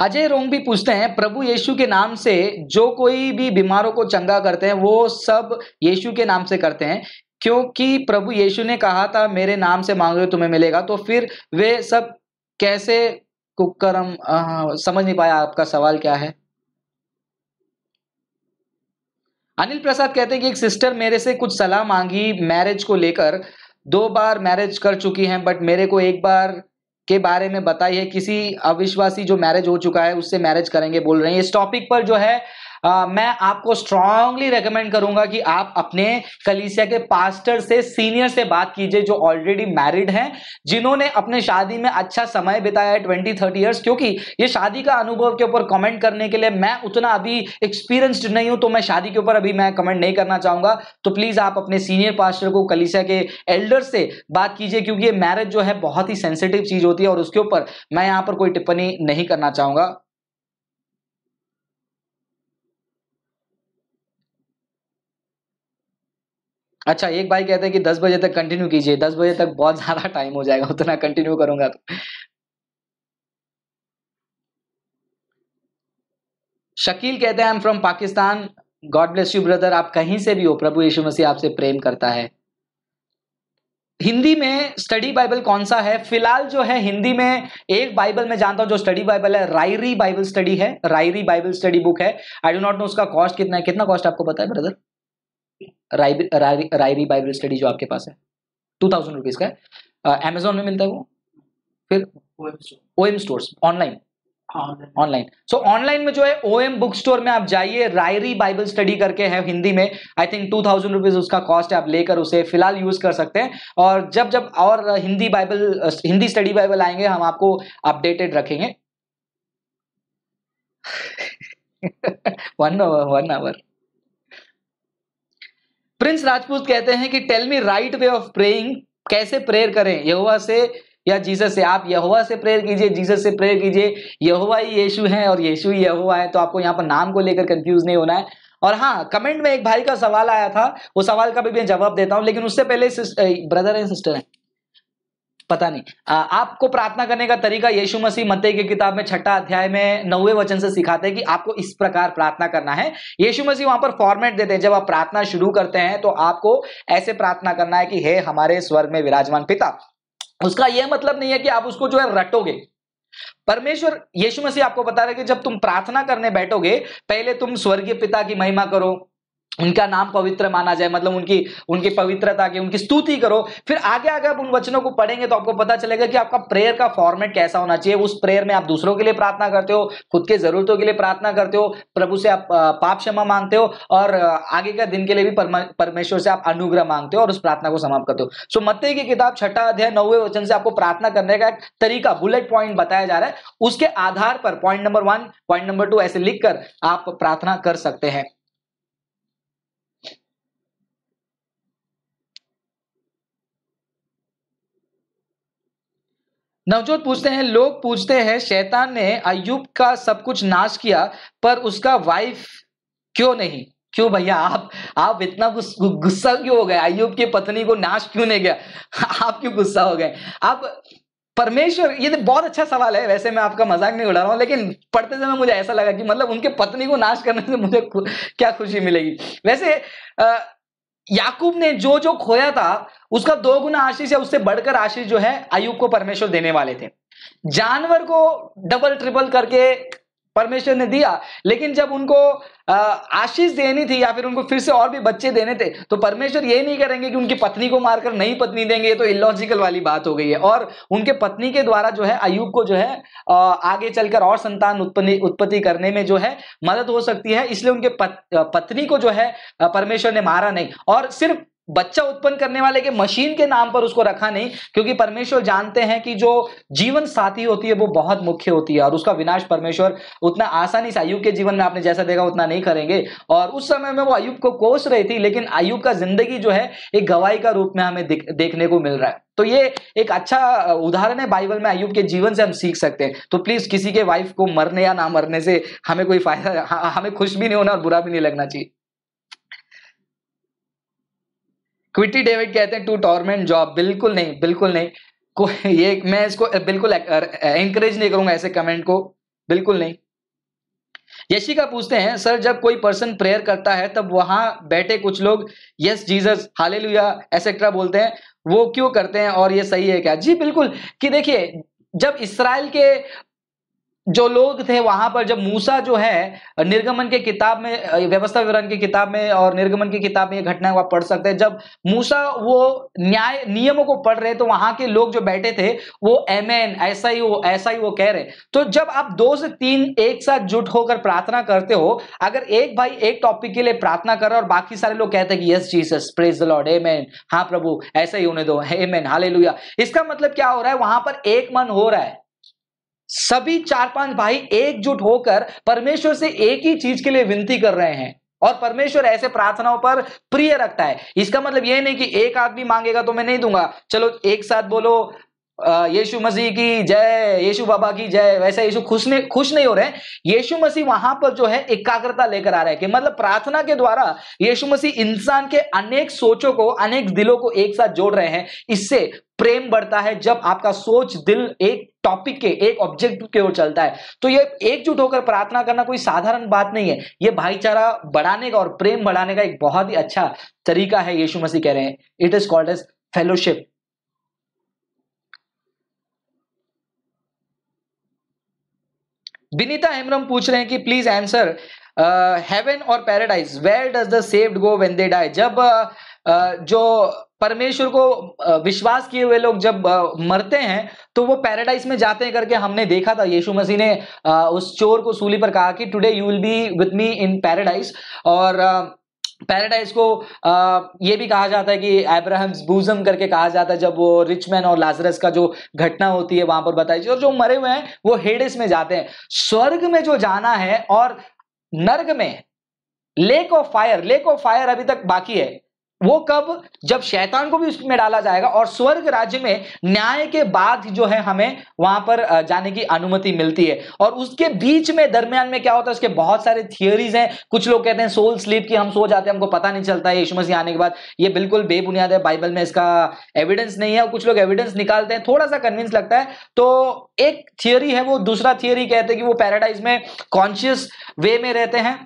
Ajay रोंग भी पूछते हैं प्रभु यीशु के नाम से जो कोई भी बीमारों को चंगा करते हैं वो सब यीशु के नाम से करते हैं क्योंकि प्रभु यीशु ने कहा था मेरे नाम से मांगोगे तुम्हें मिलेगा तो फिर वे सब कैसे कुकर्म समझ नहीं पाया आपका सवाल क्या है अनिल प्रसाद कहते हैं कि एक सिस्टर मेरे से कुछ सलाह मांगी मैरिज को लेकर दो बार मैरिज कर चुकी हैं बट मेरे को एक बार के बारे में बताई है किसी अविश्वासी जो मैरिज हो चुका है उससे मैरिज करेंगे बोल रहे हैं इस टॉपिक पर जो है मैं आपको स्ट्रांगली रेकमेंड करूंगा कि आप अपने कलीसिया के पास्टर से सीनियर से बात कीजिए जो ऑलरेडी मैरिड हैं जिन्होंने अपने शादी में अच्छा समय बिताया है ट्वेंटी थर्टी ईयर्स क्योंकि ये शादी का अनुभव के ऊपर कमेंट करने के लिए मैं उतना अभी एक्सपीरियंस्ड नहीं हूं तो मैं शादी के ऊपर अभी मैं कमेंट नहीं करना चाहूंगा तो प्लीज आप अपने सीनियर पास्टर को कलीसिया के एल्डर से बात कीजिए क्योंकि ये मैरिज जो है बहुत ही सेंसिटिव चीज होती है और उसके ऊपर मैं यहाँ पर कोई टिप्पणी नहीं करना चाहूंगा अच्छा एक भाई कहते हैं कि दस बजे तक कंटिन्यू कीजिए दस बजे तक बहुत ज्यादा टाइम हो जाएगा उतना कंटिन्यू करूंगा तो शकील कहते हैं I am from Pakistan God bless you brother आप कहीं से भी हो प्रभु यीशु मसीह आपसे प्रेम करता है हिंदी में स्टडी बाइबल कौन सा है फिलहाल जो है हिंदी में एक बाइबल मैं जानता हूं जो स्टडी बाइबल है रायरी बाइबल स्टडी है रायरी बाइबल स्टडी बुक है आई डो नॉट नो उसका कॉस्ट कितना है कितना कॉस्ट आपको पता है ब्रदर रायरी बाइबल स्टडी जो आपके पास है टू थाउजेंड रुपीज़ का एमेजोन अमेजोन में मिलता है वो फिर O M store online online so online में जो है ओ एम बुक स्टोर में आप जाइए रायरी बाइबल स्टडी करके है हिंदी में I think two thousand rupees उसका कॉस्ट है आप लेकर उसे फिलहाल यूज कर सकते हैं और जब जब और Hindi Bible Hindi study Bible आएंगे हम आपको अपडेटेड रखेंगे one hour one hour Prince Rajput कहते हैं कि tell me right way of praying कैसे प्रेयर करें यहुआ से या जीसस से आप यहुआ से प्रेयर कीजिए जीसस से प्रेयर कीजिए यहुआ ही यीशु है और यीशु ही यहुआ है तो आपको यहाँ पर नाम को लेकर कंफ्यूज नहीं होना है और हाँ कमेंट में एक भाई का सवाल आया था वो सवाल का भी मैं जवाब देता हूँ लेकिन उससे पहले ब्रदर एंड सिस्टर हैं पता नहीं आ, आपको प्रार्थना करने का तरीका यीशु मसीह मते की किताब में छठा अध्याय में नौवे वचन से सिखाते हैं कि आपको इस प्रकार प्रार्थना करना है यीशु मसीह वहां पर फॉर्मेट देते हैं जब आप प्रार्थना शुरू करते हैं तो आपको ऐसे प्रार्थना करना है कि हे हमारे स्वर्ग में विराजमान पिता उसका यह मतलब नहीं है कि आप उसको जो है रटोगे परमेश्वर यीशु मसीह आपको बता रहे कि जब तुम प्रार्थना करने बैठोगे पहले तुम स्वर्गीय पिता की महिमा करो उनका नाम पवित्र माना जाए मतलब उनकी उनकी पवित्रता की उनकी स्तुति करो फिर आगे आगे आप उन वचनों को पढ़ेंगे तो आपको पता चलेगा कि आपका प्रेयर का फॉर्मेट कैसा होना चाहिए उस प्रेयर में आप दूसरों के लिए प्रार्थना करते हो खुद के जरूरतों के लिए प्रार्थना करते हो प्रभु से आप पाप क्षमा मांगते हो और आगे का दिन के लिए भी परमेश्वर से आप अनुग्रह मांगते हो और उस प्रार्थना को समाप्त करते हो सो मत्ते की किताब छठा अध्याय नौवे वचन से आपको प्रार्थना करने का एक तरीका बुलेट पॉइंट बताया जा रहा है उसके आधार पर point number one point number two ऐसे लिखकर आप प्रार्थना कर सकते हैं नवजोत पूछते हैं लोग पूछते हैं शैतान ने अयुब का सब कुछ नाश किया पर उसका वाइफ क्यों नहीं क्यों भैया आप आप इतना गुस्सा क्यों हो गए अयुब की पत्नी को नाश क्यों नहीं गया आप क्यों गुस्सा हो गए आप परमेश्वर ये तो बहुत अच्छा सवाल है वैसे मैं आपका मजाक नहीं उड़ा रहा हूँ लेकिन पढ़ते समय मुझे ऐसा लगा कि मतलब उनके पत्नी को नाश करने से मुझे क्या खुशी मिलेगी वैसे आ, याकूब ने जो जो खोया था उसका दो गुना आशीष या उससे बढ़कर आशीष जो है अयुब को परमेश्वर देने वाले थे जानवर को डबल ट्रिपल करके परमेश्वर ने दिया लेकिन जब उनको आशीष देनी थी या फिर उनको फिर से और भी बच्चे देने थे तो परमेश्वर ये नहीं करेंगे कि उनकी पत्नी को मारकर नई पत्नी देंगे ये तो इलॉजिकल वाली बात हो गई है और उनके पत्नी के द्वारा जो है अयुब को जो है आगे चलकर और संतान उत्पत्ति उत्पत्ति करने में जो है मदद हो सकती है इसलिए उनके पत्नी को जो है परमेश्वर ने मारा नहीं और सिर्फ बच्चा उत्पन्न करने वाले के मशीन के नाम पर उसको रखा नहीं क्योंकि परमेश्वर जानते हैं कि जो जीवन साथी होती है वो बहुत मुख्य होती है और उसका विनाश परमेश्वर उतना आसानी से आयुब के जीवन में आपने जैसा देखा उतना नहीं करेंगे और उस समय में वो आयुब को कोस रही थी लेकिन आयुब का जिंदगी जो है एक गवाही का रूप में हमें देखने को मिल रहा है तो ये एक अच्छा उदाहरण है बाइबल में अयुब के जीवन से हम सीख सकते हैं तो प्लीज किसी के वाइफ को मरने या ना मरने से हमें कोई फायदा हाँ, हमें खुश भी नहीं होना और बुरा भी नहीं लगना चाहिए क्विटी डेविड कहते हैं टू टॉर्मेंट जॉब बिल्कुल नहीं बिल्कुल नहीं कोई ये मैं इसको बिल्कुल एंकरेज नहीं करूंगा ऐसे कमेंट को बिल्कुल नहीं यशिका पूछते हैं सर जब कोई पर्सन प्रेयर करता है तब वहां बैठे कुछ लोग यस जीसस हाले लुया एसेट्रा बोलते हैं वो क्यों करते हैं और ये सही है क्या जी बिल्कुल कि देखिए जब इसराइल के जो लोग थे वहां पर जब मूसा जो है निर्गमन के किताब में व्यवस्था विवरण की किताब में और निर्गमन की किताब में ये घटना आप पढ़ सकते हैं जब मूसा वो न्याय नियमों को पढ़ रहे तो वहां के लोग जो बैठे थे वो एम एन ऐसा ही वो ऐसा ही वो कह रहे तो जब आप दो से तीन एक साथ जुट होकर प्रार्थना करते हो अगर एक भाई एक टॉपिक के लिए प्रार्थना कर रहे और बाकी सारे लोग कहते हैं कि yes Jesus praise the lord um हाँ प्रभु ऐसा ही होने दो एम एन इसका मतलब क्या हो रहा है वहां पर एक मन हो रहा है सभी चार पांच भाई एकजुट होकर परमेश्वर से एक ही चीज के लिए विनती कर रहे हैं और परमेश्वर ऐसे प्रार्थनाओं पर प्रिय रखता है इसका मतलब यह नहीं कि एक आदमी मांगेगा तो मैं नहीं दूंगा चलो एक साथ बोलो यीशु मसीह की जय यीशु बाबा की जय वैसे यीशु खुश नहीं खुश नहीं हो रहे यीशु मसीह वहां पर जो है एकाग्रता लेकर आ रहे हैं कि मतलब प्रार्थना के द्वारा यीशु मसीह इंसान के अनेक सोचों को अनेक दिलों को एक साथ जोड़ रहे हैं इससे प्रेम बढ़ता है जब आपका सोच दिल एक टॉपिक के एक ऑब्जेक्ट के ओर चलता है तो ये एकजुट होकर प्रार्थना करना कोई साधारण बात नहीं है ये भाईचारा बढ़ाने का और प्रेम बढ़ाने का एक बहुत ही अच्छा तरीका है यीशु मसीह कह रहे हैं it is called as fellowship Vinita Hembram पूछ रहे हैं कि प्लीज आंसर हेवन और paradise where does the saved go when they die जब uh, uh, जो परमेश्वर को विश्वास किए हुए लोग जब मरते हैं तो वो पैराडाइज में जाते हैं करके हमने देखा था यीशु मसीह ने उस चोर को सूली पर कहा कि today you will be with me in paradise और पैराडाइज को ये भी कहा जाता है कि एब्राहम्स बूजम करके कहा जाता है जब वो रिच मैन और लाजरस का जो घटना होती है वहां पर बताई और जो मरे हुए हैं वो हेडिस में जाते हैं स्वर्ग में जो जाना है और नर्ग में lake of fire lake of fire अभी तक बाकी है वो कब जब शैतान को भी उसमें डाला जाएगा और स्वर्ग राज्य में न्याय के बाद जो है हमें वहां पर जाने की अनुमति मिलती है और उसके बीच में दरमियान में क्या होता है उसके बहुत सारे थियोरीज हैं कुछ लोग कहते हैं सोल स्लीप की हम सो जाते हैं हमको पता नहीं चलता है यीशु मसीह आने के बाद ये बिल्कुल बेबुनियाद है बाइबल में इसका एविडेंस नहीं है और कुछ लोग एविडेंस निकालते हैं थोड़ा सा कन्विंस लगता है तो एक थियोरी है वो दूसरा थियोरी कहते हैं कि वो पैराडाइज में कॉन्शियस वे में रहते हैं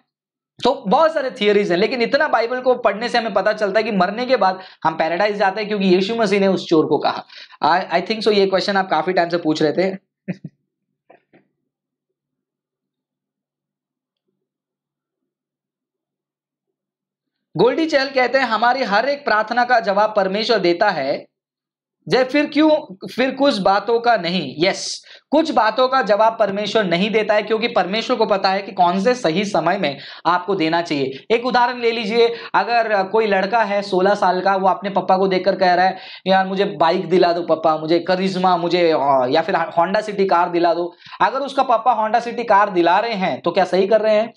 तो बहुत सारे थियोरीज हैं लेकिन इतना बाइबल को पढ़ने से हमें पता चलता है कि मरने के बाद हम पैराडाइज जाते हैं क्योंकि यीशु मसीह ने उस चोर को कहा आई थिंक सो ये क्वेश्चन आप काफी टाइम से पूछ रहे थे गोल्डी चहल कहते हैं हमारी हर एक प्रार्थना का जवाब परमेश्वर देता है जय फिर क्यों फिर कुछ बातों का नहीं यस कुछ बातों का जवाब परमेश्वर नहीं देता है क्योंकि परमेश्वर को पता है कि कौन से सही समय में आपको देना चाहिए एक उदाहरण ले लीजिए अगर कोई लड़का है 16 साल का वो अपने पापा को देखकर कह रहा है यार मुझे बाइक दिला दो पापा मुझे करिश्मा मुझे या फिर होंडा सिटी कार दिला दो अगर उसका पापा होंडा सिटी कार दिला रहे हैं तो क्या सही कर रहे हैं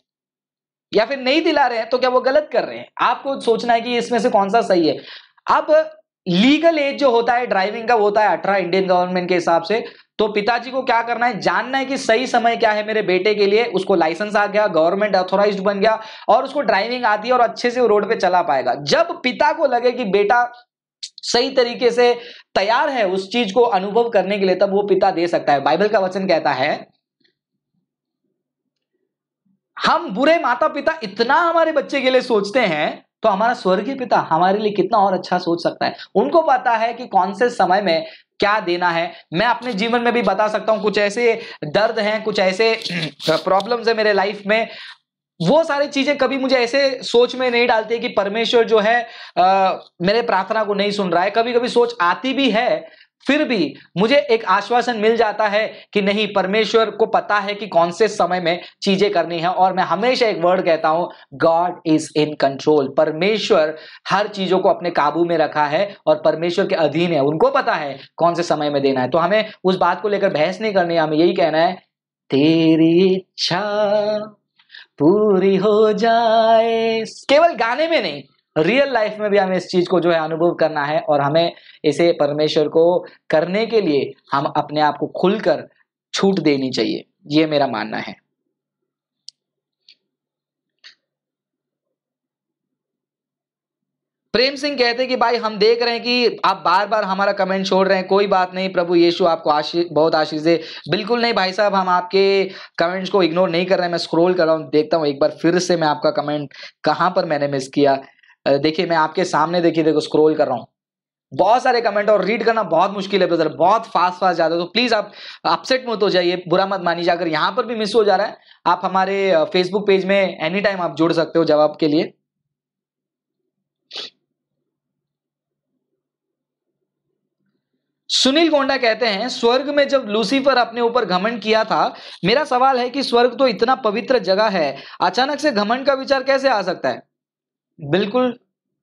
या फिर नहीं दिला रहे हैं तो क्या वो गलत कर रहे हैं आपको सोचना है कि इसमें से कौन सा सही है अब लीगल एज जो होता है ड्राइविंग का वो होता है अठारह इंडियन गवर्नमेंट के हिसाब से तो पिताजी को क्या करना है जानना है कि सही समय क्या है मेरे बेटे के लिए उसको लाइसेंस आ गया गवर्नमेंट अथोराइज बन गया और उसको ड्राइविंग आती है और अच्छे से रोड पे चला पाएगा जब पिता को लगे कि बेटा सही तरीके से तैयार है उस चीज को अनुभव करने के लिए तब वो पिता दे सकता है बाइबल का वचन कहता है हम बुरे माता पिता इतना हमारे बच्चे के लिए सोचते हैं तो हमारा स्वर्गीय पिता हमारे लिए कितना और अच्छा सोच सकता है उनको पता है कि कौन से समय में क्या देना है मैं अपने जीवन में भी बता सकता हूं कुछ ऐसे दर्द हैं कुछ ऐसे प्रॉब्लम्स है मेरे लाइफ में वो सारी चीजें कभी मुझे ऐसे सोच में नहीं डालती कि परमेश्वर जो है आ, मेरे प्रार्थना को नहीं सुन रहा है कभी कभी सोच आती भी है फिर भी मुझे एक आश्वासन मिल जाता है कि नहीं परमेश्वर को पता है कि कौन से समय में चीजें करनी है और मैं हमेशा एक वर्ड कहता हूं गॉड इज इन कंट्रोल परमेश्वर हर चीजों को अपने काबू में रखा है और परमेश्वर के अधीन है उनको पता है कौन से समय में देना है तो हमें उस बात को लेकर बहस नहीं करनी है हमें यही कहना है तेरी इच्छा पूरी हो जाए केवल गाने में नहीं रियल लाइफ में भी हमें इस चीज़ को जो है अनुभव करना है और हमें इसे परमेश्वर को करने के लिए हम अपने आप को खुलकर छूट देनी चाहिए ये मेरा मानना है प्रेम सिंह कहते हैं कि भाई हम देख रहे हैं कि आप बार बार हमारा कमेंट छोड़ रहे हैं कोई बात नहीं प्रभु यीशु आपको आशीष बहुत आशीष दे बिल्कुल नहीं भाई साहब हम आपके कमेंट्स को इग्नोर नहीं कर रहे हैं मैं स्क्रॉल कर रहा हूँ देखता हूँ एक बार फिर से मैं आपका कमेंट कहाँ पर मैंने मिस किया देखिए मैं आपके सामने देखिए देखो स्क्रोल कर रहा हूँ बहुत सारे कमेंट और रीड करना बहुत मुश्किल है ब्रदर बहुत फास्ट फास्ट जाता है तो प्लीज आप अपसेट मत हो जाइए बुरा मत मानी अगर यहाँ पर भी मिस हो जा रहा है आप हमारे फेसबुक पेज में एनी टाइम आप जुड़ सकते हो जवाब के लिए सुनील गोंडा कहते हैं स्वर्ग में जब लूसीफर अपने ऊपर घमंड किया था मेरा सवाल है कि स्वर्ग तो इतना पवित्र जगह है अचानक से घमंड का विचार कैसे आ सकता है बिल्कुल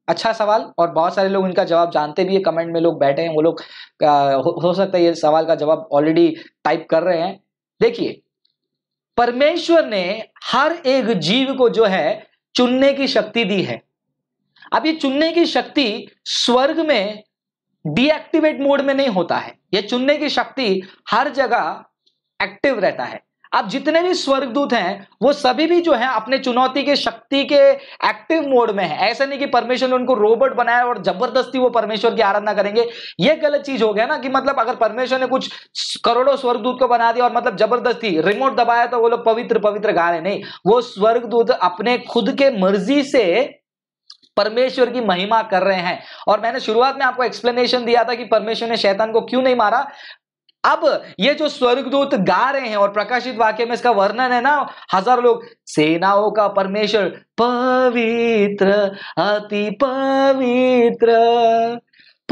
अच्छा सवाल और बहुत सारे लोग इनका जवाब जानते भी है कमेंट में लोग बैठे हैं वो लोग हो, सकता है ये सवाल का जवाब ऑलरेडी टाइप कर रहे हैं देखिए परमेश्वर ने हर एक जीव को जो है चुनने की शक्ति दी है अब ये चुनने की शक्ति स्वर्ग में डीएक्टिवेट मोड में नहीं होता है यह चुनने की शक्ति हर जगह एक्टिव रहता है अब जितने भी स्वर्गदूत हैं वो सभी भी जो है अपने चुनौती के शक्ति के एक्टिव मोड में है ऐसा नहीं कि परमेश्वर ने उनको रोबोट बनाया और जबरदस्ती वो परमेश्वर की आराधना करेंगे ये गलत चीज हो गया ना कि मतलब अगर परमेश्वर ने कुछ करोड़ों स्वर्गदूत को बना दिया और मतलब जबरदस्ती रिमोट दबाया तो वो लोग पवित्र पवित्र गा रहे नहीं वो स्वर्गदूत अपने खुद के मर्जी से परमेश्वर की महिमा कर रहे हैं और मैंने शुरुआत में आपको एक्सप्लेनेशन दिया था कि परमेश्वर ने शैतान को क्यों नहीं मारा अब ये जो स्वर्गदूत गा रहे हैं और प्रकाशित वाक्य में इसका वर्णन है ना हजार लोग सेनाओं का परमेश्वर पवित्र अति पवित्र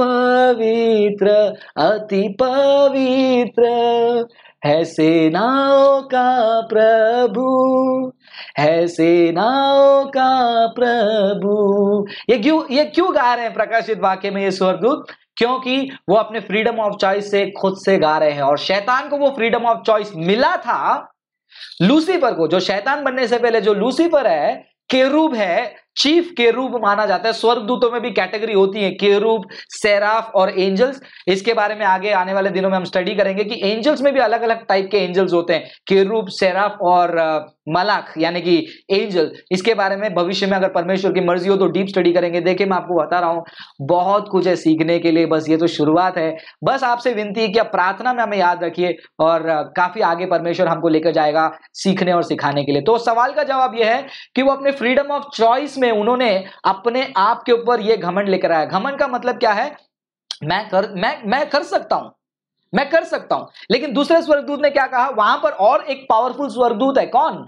पवित्र अति पवित्र है सेनाओं का प्रभु है सेनाओं का प्रभु ये क्यों ये क्यों गा रहे हैं प्रकाशित वाक्य में ये स्वर्गदूत क्योंकि वो अपने फ्रीडम ऑफ चॉइस से खुद से गा रहे हैं और शैतान को वो फ्रीडम ऑफ चॉइस मिला था लूसीफर को जो शैतान बनने से पहले जो लूसीफर है केरूब है चीफ केरूब माना जाता है स्वर्गदूतों में भी कैटेगरी होती है केरूब सेराफ और एंजल्स इसके बारे में आगे आने वाले दिनों में हम स्टडी करेंगे कि एंजल्स में भी अलग अलग टाइप के एंजल्स होते हैं केरूब सेराफ और मलाख यानी कि एंजल इसके बारे में भविष्य में अगर परमेश्वर की मर्जी हो तो डीप स्टडी करेंगे देखिए मैं आपको बता रहा हूं बहुत कुछ है सीखने के लिए बस ये तो शुरुआत है बस आपसे विनती है कि आप प्रार्थना में हमें याद रखिए और काफी आगे परमेश्वर हमको लेकर जाएगा सीखने और सिखाने के लिए तो सवाल का जवाब यह है कि वो अपने फ्रीडम ऑफ चॉइस में उन्होंने अपने आप के ऊपर ये घमंड लेकर आया घमंड का मतलब क्या है मैं कर मैं मैं कर सकता हूं मैं कर सकता हूं लेकिन दूसरे स्वर्गदूत ने क्या कहा वहां पर और एक पावरफुल स्वर्गदूत है कौन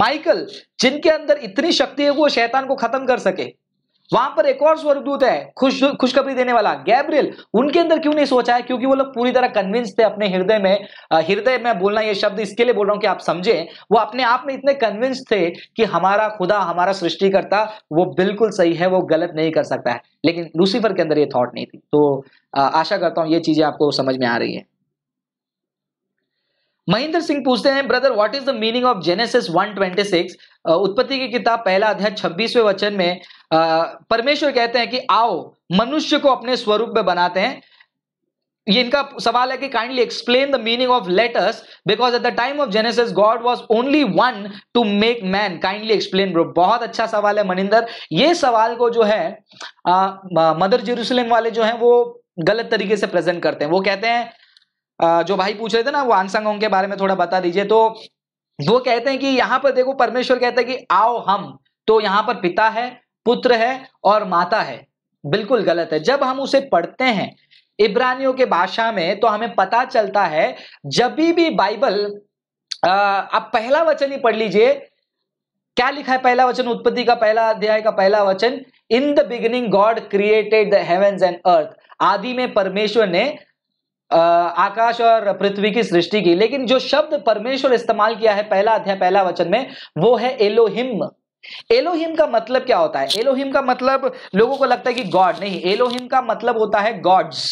माइकल जिनके अंदर इतनी शक्ति है वो शैतान को खत्म कर सके वहां पर एक और स्वर्गदूत है खुश खुशखबरी देने वाला गैब्रियल उनके अंदर क्यों नहीं सोचा है क्योंकि वो लोग पूरी तरह कन्विंस थे अपने हृदय में हृदय में बोलना ये शब्द इसके लिए बोल रहा हूं कि आप समझे वो अपने आप में इतने कन्विंस थे कि हमारा खुदा हमारा सृष्टिकर्ता वो बिल्कुल सही है वो गलत नहीं कर सकता है लेकिन लूसीफर के अंदर ये थॉट नहीं थी तो आशा करता हूं ये चीजें आपको समझ में आ रही है महेंद्र सिंह पूछते हैं brother what is the meaning of Genesis 126 उत्पत्ति की किताब पहला अध्याय 26वें वचन में परमेश्वर कहते हैं कि आओ मनुष्य को अपने स्वरूप में बनाते हैं ये इनका सवाल है कि kindly explain the meaning of letters because at the time of Genesis God was only one to make man kindly explain bro बहुत अच्छा सवाल है मनिंदर ये सवाल को जो है मदर जेरूसलम वाले जो हैं वो गलत तरीके से प्रेजेंट करते हैं वो कहते हैं आ, जो भाई पूछ रहे थे ना वो आंसंगों के बारे में थोड़ा बता दीजिए तो वो कहते हैं कि यहाँ पर देखो परमेश्वर कहते हैं कि आओ हम तो यहाँ पर पिता है पुत्र है और माता है बिल्कुल गलत है जब हम उसे पढ़ते हैं इब्रानियों के भाषा में तो हमें पता चलता है जब भी बाइबल आप पहला वचन ही पढ़ लीजिए क्या लिखा है पहला वचन उत्पत्ति का पहला अध्याय का पहला वचन in the beginning God created the heavens and earth आदि में परमेश्वर ने आकाश और पृथ्वी की सृष्टि की लेकिन जो शब्द परमेश्वर इस्तेमाल किया है पहला अध्याय पहला वचन में वो है एलोहिम एलोहिम का मतलब क्या होता है एलोहिम का मतलब लोगों को लगता है कि गॉड नहीं एलोहिम का मतलब होता है गॉड्स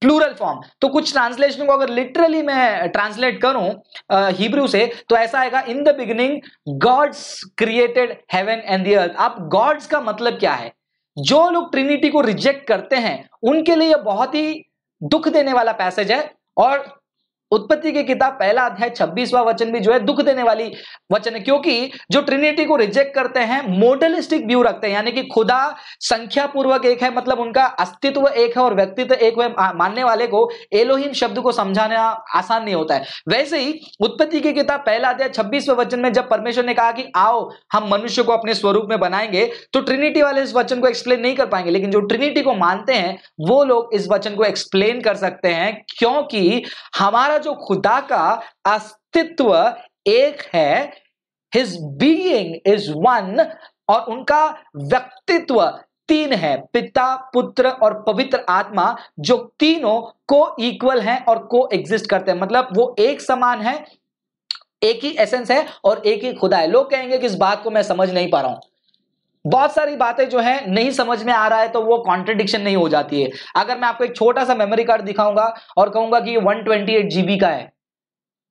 प्लूरल फॉर्म तो कुछ ट्रांसलेशन को अगर लिटरली मैं ट्रांसलेट करूं हिब्रू से तो ऐसा आएगा in the beginning gods created heaven and the earth आप गॉड्स का मतलब क्या है जो लोग ट्रिनिटी को रिजेक्ट करते हैं उनके लिए यह बहुत ही दुख देने वाला पैसेज है और उत्पत्ति की किताब पहला अध्याय छब्बीसवा वचन भी जो है दुख देने वाली वचन है क्योंकि जो ट्रिनिटी को रिजेक्ट करते हैं मोडलिस्टिक व्यू रखते हैं यानी कि खुदा संख्या पूर्वक एक है मतलब उनका अस्तित्व एक है और व्यक्तित्व एक है मानने वाले को एलोहिम शब्द को समझाना आसान नहीं होता है वैसे ही उत्पत्ति की किताब पहला अध्याय छब्बीसवें वचन में जब परमेश्वर ने कहा कि आओ हम मनुष्य को अपने स्वरूप में बनाएंगे तो ट्रिनिटी वाले इस वचन को एक्सप्लेन नहीं कर पाएंगे लेकिन जो ट्रिनिटी को मानते हैं वो लोग इस वचन को एक्सप्लेन कर सकते हैं क्योंकि हमारा जो खुदा का अस्तित्व एक है हिज बीइंग इज वन और उनका व्यक्तित्व तीन है पिता पुत्र और पवित्र आत्मा जो तीनों को इक्वल हैं और को एग्जिस्ट करते हैं मतलब वो एक समान है एक ही एसेंस है और एक ही खुदा है लोग कहेंगे कि इस बात को मैं समझ नहीं पा रहा हूं बहुत सारी बातें जो है नहीं समझ में आ रहा है तो वो कॉन्ट्रडिक्शन नहीं हो जाती है अगर मैं आपको एक छोटा सा मेमोरी कार्ड दिखाऊंगा और कहूंगा कि वन ट्वेंटी एट जीबी का है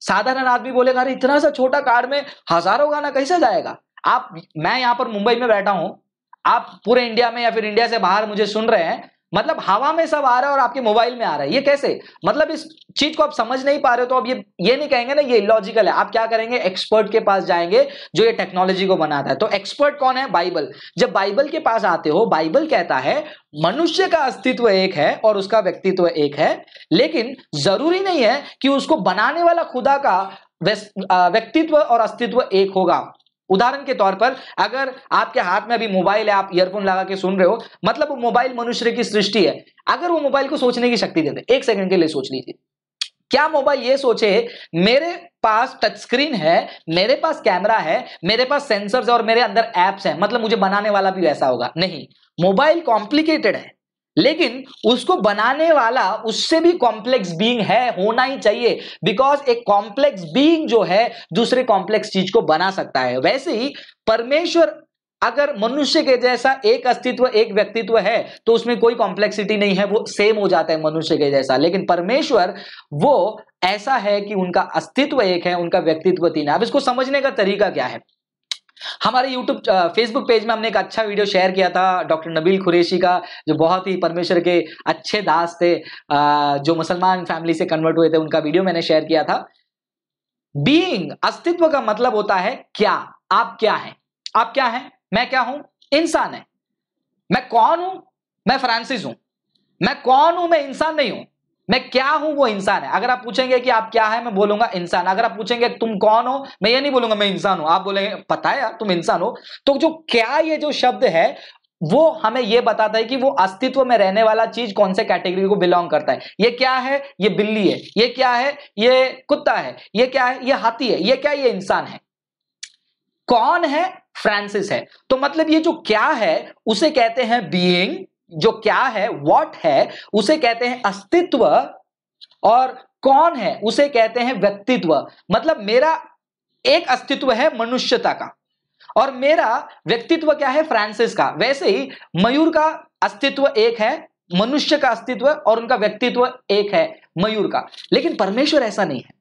साधारण आदमी बोलेगा अरे इतना सा छोटा कार्ड में हजारों गाना कैसे जाएगा आप मैं यहां पर मुंबई में बैठा हूं आप पूरे इंडिया में या फिर इंडिया से बाहर मुझे सुन रहे हैं मतलब हवा में सब आ रहा है और आपके मोबाइल में आ रहा है ये कैसे मतलब इस चीज को आप समझ नहीं पा रहे हो तो आप ये ये नहीं कहेंगे ना ये लॉजिकल है आप क्या करेंगे एक्सपर्ट के पास जाएंगे जो ये टेक्नोलॉजी को बनाता है तो एक्सपर्ट कौन है बाइबल जब बाइबल के पास आते हो बाइबल कहता है मनुष्य का अस्तित्व एक है और उसका व्यक्तित्व एक है लेकिन जरूरी नहीं है कि उसको बनाने वाला खुदा का व्यक्तित्व और अस्तित्व एक होगा उदाहरण के तौर पर अगर आपके हाथ में अभी मोबाइल है आप ईयरफोन लगा के सुन रहे हो मतलब वो मोबाइल मनुष्य की सृष्टि है अगर वो मोबाइल को सोचने की शक्ति देते एक सेकंड के लिए सोच लीजिए क्या मोबाइल ये सोचे मेरे पास टच स्क्रीन है मेरे पास कैमरा है मेरे पास सेंसर्स और मेरे अंदर एप्स हैं मतलब मुझे बनाने वाला भी वैसा होगा नहीं मोबाइल कॉम्प्लिकेटेड है लेकिन उसको बनाने वाला उससे भी कॉम्प्लेक्स बीइंग है होना ही चाहिए बिकॉज एक कॉम्प्लेक्स बीइंग जो है दूसरे कॉम्प्लेक्स चीज को बना सकता है वैसे ही परमेश्वर अगर मनुष्य के जैसा एक अस्तित्व एक व्यक्तित्व है तो उसमें कोई कॉम्प्लेक्सिटी नहीं है वो सेम हो जाता है मनुष्य के जैसा लेकिन परमेश्वर वो ऐसा है कि उनका अस्तित्व एक है उनका व्यक्तित्व तीन है अब इसको समझने का तरीका क्या है हमारे यूट्यूब फेसबुक पेज में हमने एक अच्छा वीडियो शेयर किया था डॉक्टर नबील खुरेशी का जो बहुत ही परमेश्वर के अच्छे दास थे जो मुसलमान फैमिली से कन्वर्ट हुए थे उनका वीडियो मैंने शेयर किया था बीइंग अस्तित्व का मतलब होता है क्या आप क्या हैं आप क्या हैं मैं क्या हूं इंसान है मैं कौन हूं मैं फ्रांसिस हूं मैं कौन हूं मैं इंसान नहीं हूं मैं क्या हूं वो इंसान है अगर आप पूछेंगे कि आप क्या है मैं बोलूंगा इंसान अगर आप पूछेंगे तुम कौन हो मैं ये नहीं बोलूंगा मैं इंसान हूं आप बोलेंगे पता है यार तुम इंसान हो तो जो क्या ये जो शब्द है वो हमें यह बताता है कि वो अस्तित्व में रहने वाला चीज कौन से कैटेगरी को बिलोंग करता है ये क्या है ये बिल्ली है ये क्या है ये कुत्ता है ये क्या है ये हाथी है ये क्या ये इंसान है कौन है फ्रांसिस है तो मतलब ये जो क्या है उसे कहते हैं बीइंग जो क्या है वॉट है उसे कहते हैं अस्तित्व और कौन है उसे कहते हैं व्यक्तित्व मतलब मेरा एक अस्तित्व है मनुष्यता का और मेरा व्यक्तित्व क्या है फ्रांसिस का वैसे ही मयूर का अस्तित्व एक है मनुष्य का अस्तित्व और उनका व्यक्तित्व एक है मयूर का लेकिन परमेश्वर ऐसा नहीं है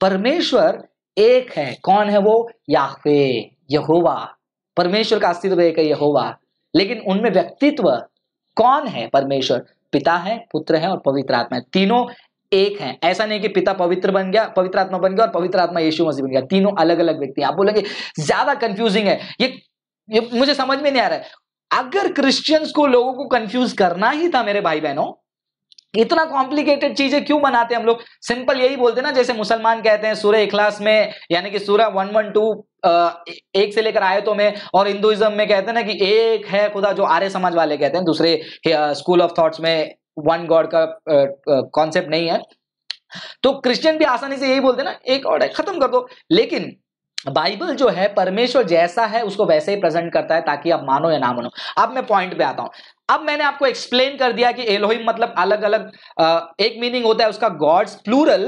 परमेश्वर एक है कौन है वो याहवे यहोवा परमेश्वर का अस्तित्व एक है यहोवा लेकिन उनमें व्यक्तित्व कौन है परमेश्वर पिता है पुत्र है और पवित्र आत्मा है तीनों एक है ऐसा नहीं कि पिता पवित्र बन गया पवित्र आत्मा बन गया और पवित्र आत्मा यीशु मसीह बन गया तीनों अलग अलग व्यक्ति हैं आप बोलेंगे ज्यादा कंफ्यूजिंग है ये, ये मुझे समझ में नहीं आ रहा है अगर क्रिश्चियंस को लोगों को कंफ्यूज करना ही था मेरे भाई बहनों इतना कॉम्प्लिकेटेड चीजें क्यों बनाते हैं हम लोग सिंपल यही बोलते हैं ना जैसे मुसलमान कहते हैं सूर्य इखलास में यानी कि सूर्य वन वन टू एक से लेकर आयतों में और हिंदुइज्म में कहते हैं ना कि एक है खुदा जो आर्य समाज वाले कहते हैं दूसरे स्कूल ऑफ थॉट्स में वन गॉड का कॉन्सेप्ट नहीं है तो क्रिश्चियन भी आसानी से यही बोलते हैं ना एक और खत्म कर दो लेकिन बाइबल जो है परमेश्वर जैसा है उसको वैसे ही प्रेजेंट करता है ताकि आप मानो या ना मानो अब मैं पॉइंट पे आता हूं अब मैंने आपको एक्सप्लेन कर दिया कि एलोहिम मतलब अलग अलग एक मीनिंग होता है उसका गॉड्स प्लूरल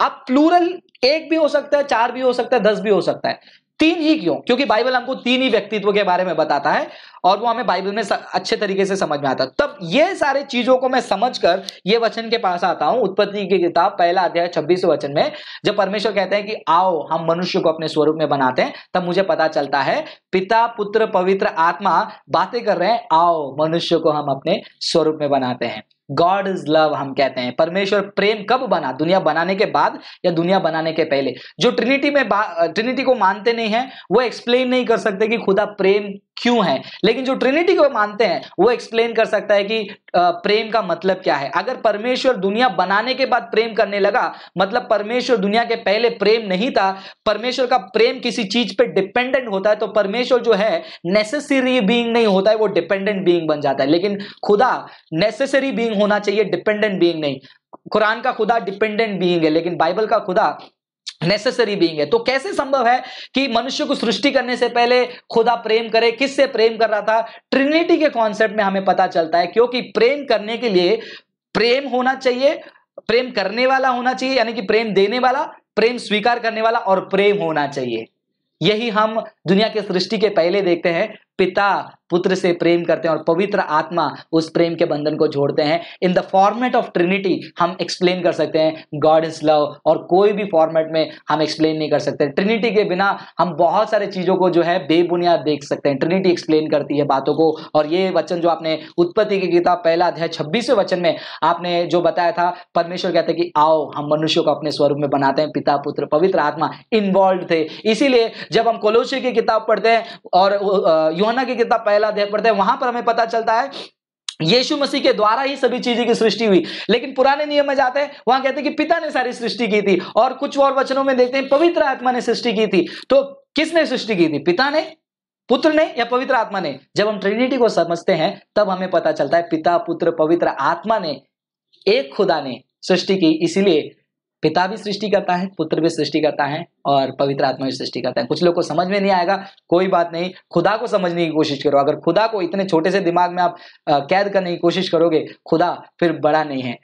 अब प्लूरल एक भी हो सकता है चार भी हो सकता है दस भी हो सकता है तीन ही क्यों क्योंकि बाइबल हमको तीन ही व्यक्तित्व के बारे में बताता है और वो हमें बाइबल में अच्छे तरीके से समझ में आता है तब ये सारे चीजों को मैं समझ कर ये वचन के पास आता हूं उत्पत्ति की किताब पहला अध्याय छब्बीस वचन में जब परमेश्वर कहते हैं कि आओ हम मनुष्य को अपने स्वरूप में बनाते हैं तब मुझे पता चलता है पिता पुत्र पवित्र आत्मा बातें कर रहे हैं आओ मनुष्य को हम अपने स्वरूप में बनाते हैं गॉड इज लव हम कहते हैं परमेश्वर प्रेम कब बना दुनिया बनाने के बाद या दुनिया बनाने के पहले जो ट्रिनिटी में ट्रिनिटी को मानते नहीं है वो एक्सप्लेन नहीं कर सकते कि खुदा प्रेम क्यों है लेकिन जो ट्रिनिटी को मानते हैं वो एक्सप्लेन कर सकता है कि प्रेम का मतलब क्या है अगर परमेश्वर दुनिया बनाने के बाद प्रेम करने लगा मतलब परमेश्वर दुनिया के पहले प्रेम नहीं था परमेश्वर का प्रेम किसी चीज पे डिपेंडेंट होता है तो परमेश्वर जो है नेसेसरी बीइंग नहीं होता है वो डिपेंडेंट बीइंग बन जाता है लेकिन खुदा नेसेसरी बीइंग होना चाहिए डिपेंडेंट बीइंग नहीं कुरान का खुदा डिपेंडेंट बीइंग है लेकिन बाइबल का खुदा नेसेसरी बींग है तो कैसे संभव है कि मनुष्य को सृष्टि करने से पहले खुदा प्रेम करे किससे प्रेम कर रहा था ट्रिनिटी के कॉन्सेप्ट में हमें पता चलता है क्योंकि प्रेम करने के लिए प्रेम होना चाहिए प्रेम करने वाला होना चाहिए यानी कि प्रेम देने वाला प्रेम स्वीकार करने वाला और प्रेम होना चाहिए यही हम दुनिया के सृष्टि के पहले देखते हैं पिता पुत्र से प्रेम करते हैं और पवित्र आत्मा उस प्रेम के बंधन को जोड़ते हैं in the format of Trinity हम एक्सप्लेन कर सकते हैं गॉड इज लव और कोई भी फॉर्मेट में हम एक्सप्लेन नहीं कर सकते ट्रिनिटी के बिना हम बहुत सारे चीज़ों को जो है बेबुनियाद देख सकते हैं ट्रिनिटी एक्सप्लेन करती है बातों को और ये वचन जो आपने उत्पत्ति की किताब पहला अध्याय छब्बीसवें वचन में आपने जो बताया था परमेश्वर कहते हैं कि आओ हम मनुष्य को अपने स्वरूप में बनाते हैं पिता पुत्र पवित्र आत्मा इन्वॉल्व थे इसीलिए जब हम कोलोशी की किताब पढ़ते हैं और योना की किताब पहला अध्याय पढ़ते हैं वहां पर हमें पता चलता है यीशु मसीह के द्वारा ही सभी चीजें की सृष्टि हुई लेकिन पुराने नियम में जाते हैं वहां कहते हैं कि पिता ने सारी सृष्टि की थी और कुछ और वचनों में देखते हैं पवित्र आत्मा ने सृष्टि की थी तो किसने सृष्टि की थी पिता ने पुत्र ने या पवित्र आत्मा ने जब हम ट्रिनिटी को समझते हैं तब हमें पता चलता है पिता पुत्र पवित्र आत्मा ने एक खुदा ने सृष्टि की इसीलिए पिता भी सृष्टि करता है पुत्र भी सृष्टि करता है और पवित्र आत्मा भी सृष्टि करता है कुछ लोग को समझ में नहीं आएगा कोई बात नहीं खुदा को समझने की कोशिश करो अगर खुदा को इतने छोटे से दिमाग में आप कैद करने की कोशिश करोगे खुदा फिर बड़ा नहीं है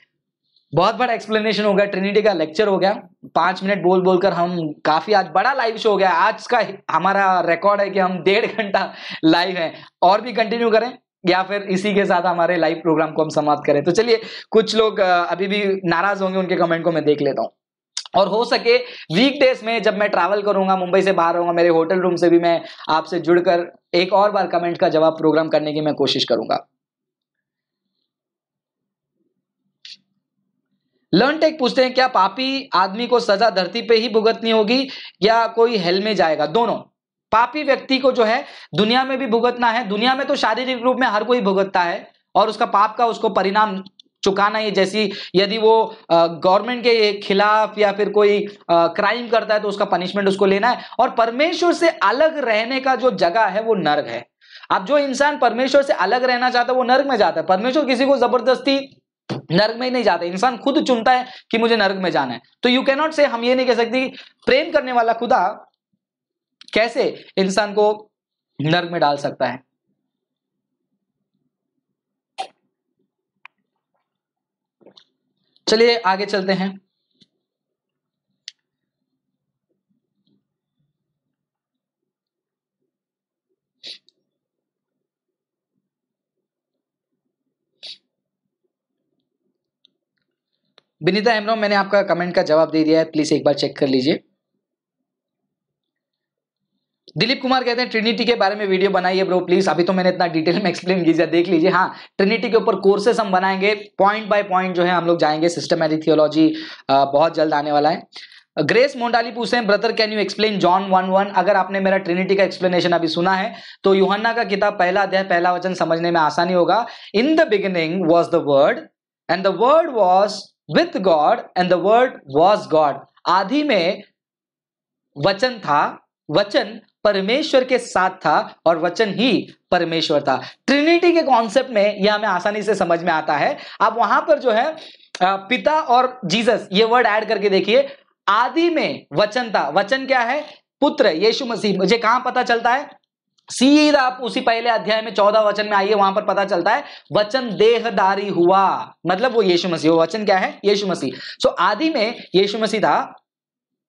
बहुत बड़ा एक्सप्लेनेशन हो गया ट्रिनिटी का लेक्चर हो गया पांच मिनट बोल बोलकर हम काफ़ी आज बड़ा लाइव शो हो गया आज का हमारा रिकॉर्ड है कि हम डेढ़ घंटा लाइव है और भी कंटिन्यू करें या फिर इसी के साथ हमारे लाइव प्रोग्राम को हम समाप्त करें तो चलिए कुछ लोग अभी भी नाराज होंगे उनके कमेंट को मैं देख लेता हूँ और हो सके डेज में जब मैं ट्रैवल करूंगा मुंबई से बाहर होगा मेरे होटल रूम से भी मैं आपसे जुड़कर एक और बार कमेंट का जवाब प्रोग्राम करने की मैं कोशिश करूंगा लर्न टेक पूछते हैं क्या पापी आदमी को सजा धरती पे ही भुगतनी होगी या कोई हेल में जाएगा दोनों पापी व्यक्ति को जो है दुनिया में भी भुगतना है दुनिया में तो शारीरिक रूप में हर कोई भुगतता है और उसका पाप का उसको परिणाम चुकाना ही जैसी यदि वो गवर्नमेंट के खिलाफ या फिर कोई क्राइम करता है तो उसका पनिशमेंट उसको लेना है और परमेश्वर से अलग रहने का जो जगह है वो नर्क है अब जो इंसान परमेश्वर से अलग रहना चाहता है वो नर्क में जाता है परमेश्वर किसी को जबरदस्ती नर्क में ही नहीं जाता इंसान खुद चुनता है कि मुझे नर्क में जाना है तो यू कैनॉट से हम ये नहीं कह सकते प्रेम करने वाला खुदा कैसे इंसान को नर्क में डाल सकता है चलिए आगे चलते हैं विनीता एमरो मैंने आपका कमेंट का जवाब दे दिया है प्लीज एक बार चेक कर लीजिए दिलीप कुमार कहते हैं ट्रिनिटी के बारे में वीडियो बनाइए ब्रो प्लीज अभी तो मैंने इतना डिटेल में एक्सप्लेन कीजिए देख लीजिए हाँ ट्रिनिटी के ऊपर कोर्सेस हम बनाएंगे पॉइंट बाय पॉइंट जो है हम लोग जाएंगे सिस्टमेटिक थियोलॉजी बहुत जल्द आने वाला है ग्रेस मोंडाली पूछते हैं brother can you explain John one one अगर आपने मेरा ट्रिनिटी का एक्सप्लेनेशन अभी सुना है तो युहाना का किताब पहला अध्याय पहला वचन समझने में आसानी होगा in the beginning was the word and the word was with God and the word was God आधी में वचन था वचन परमेश्वर के साथ था और वचन ही परमेश्वर था ट्रिनिटी के कॉन्सेप्ट में यह हमें आसानी से समझ में आता है अब वहां पर जो है पिता और जीसस ये वर्ड ऐड करके देखिए आदि में वचन था वचन क्या है पुत्र यीशु मसीह मुझे कहां पता चलता है सीधा आप उसी पहले अध्याय में चौदह वचन में आइए वहां पर पता चलता है वचन देहदारी हुआ मतलब वो यीशु मसीह वो वचन क्या है यीशु मसीह सो आदि में यीशु मसीह था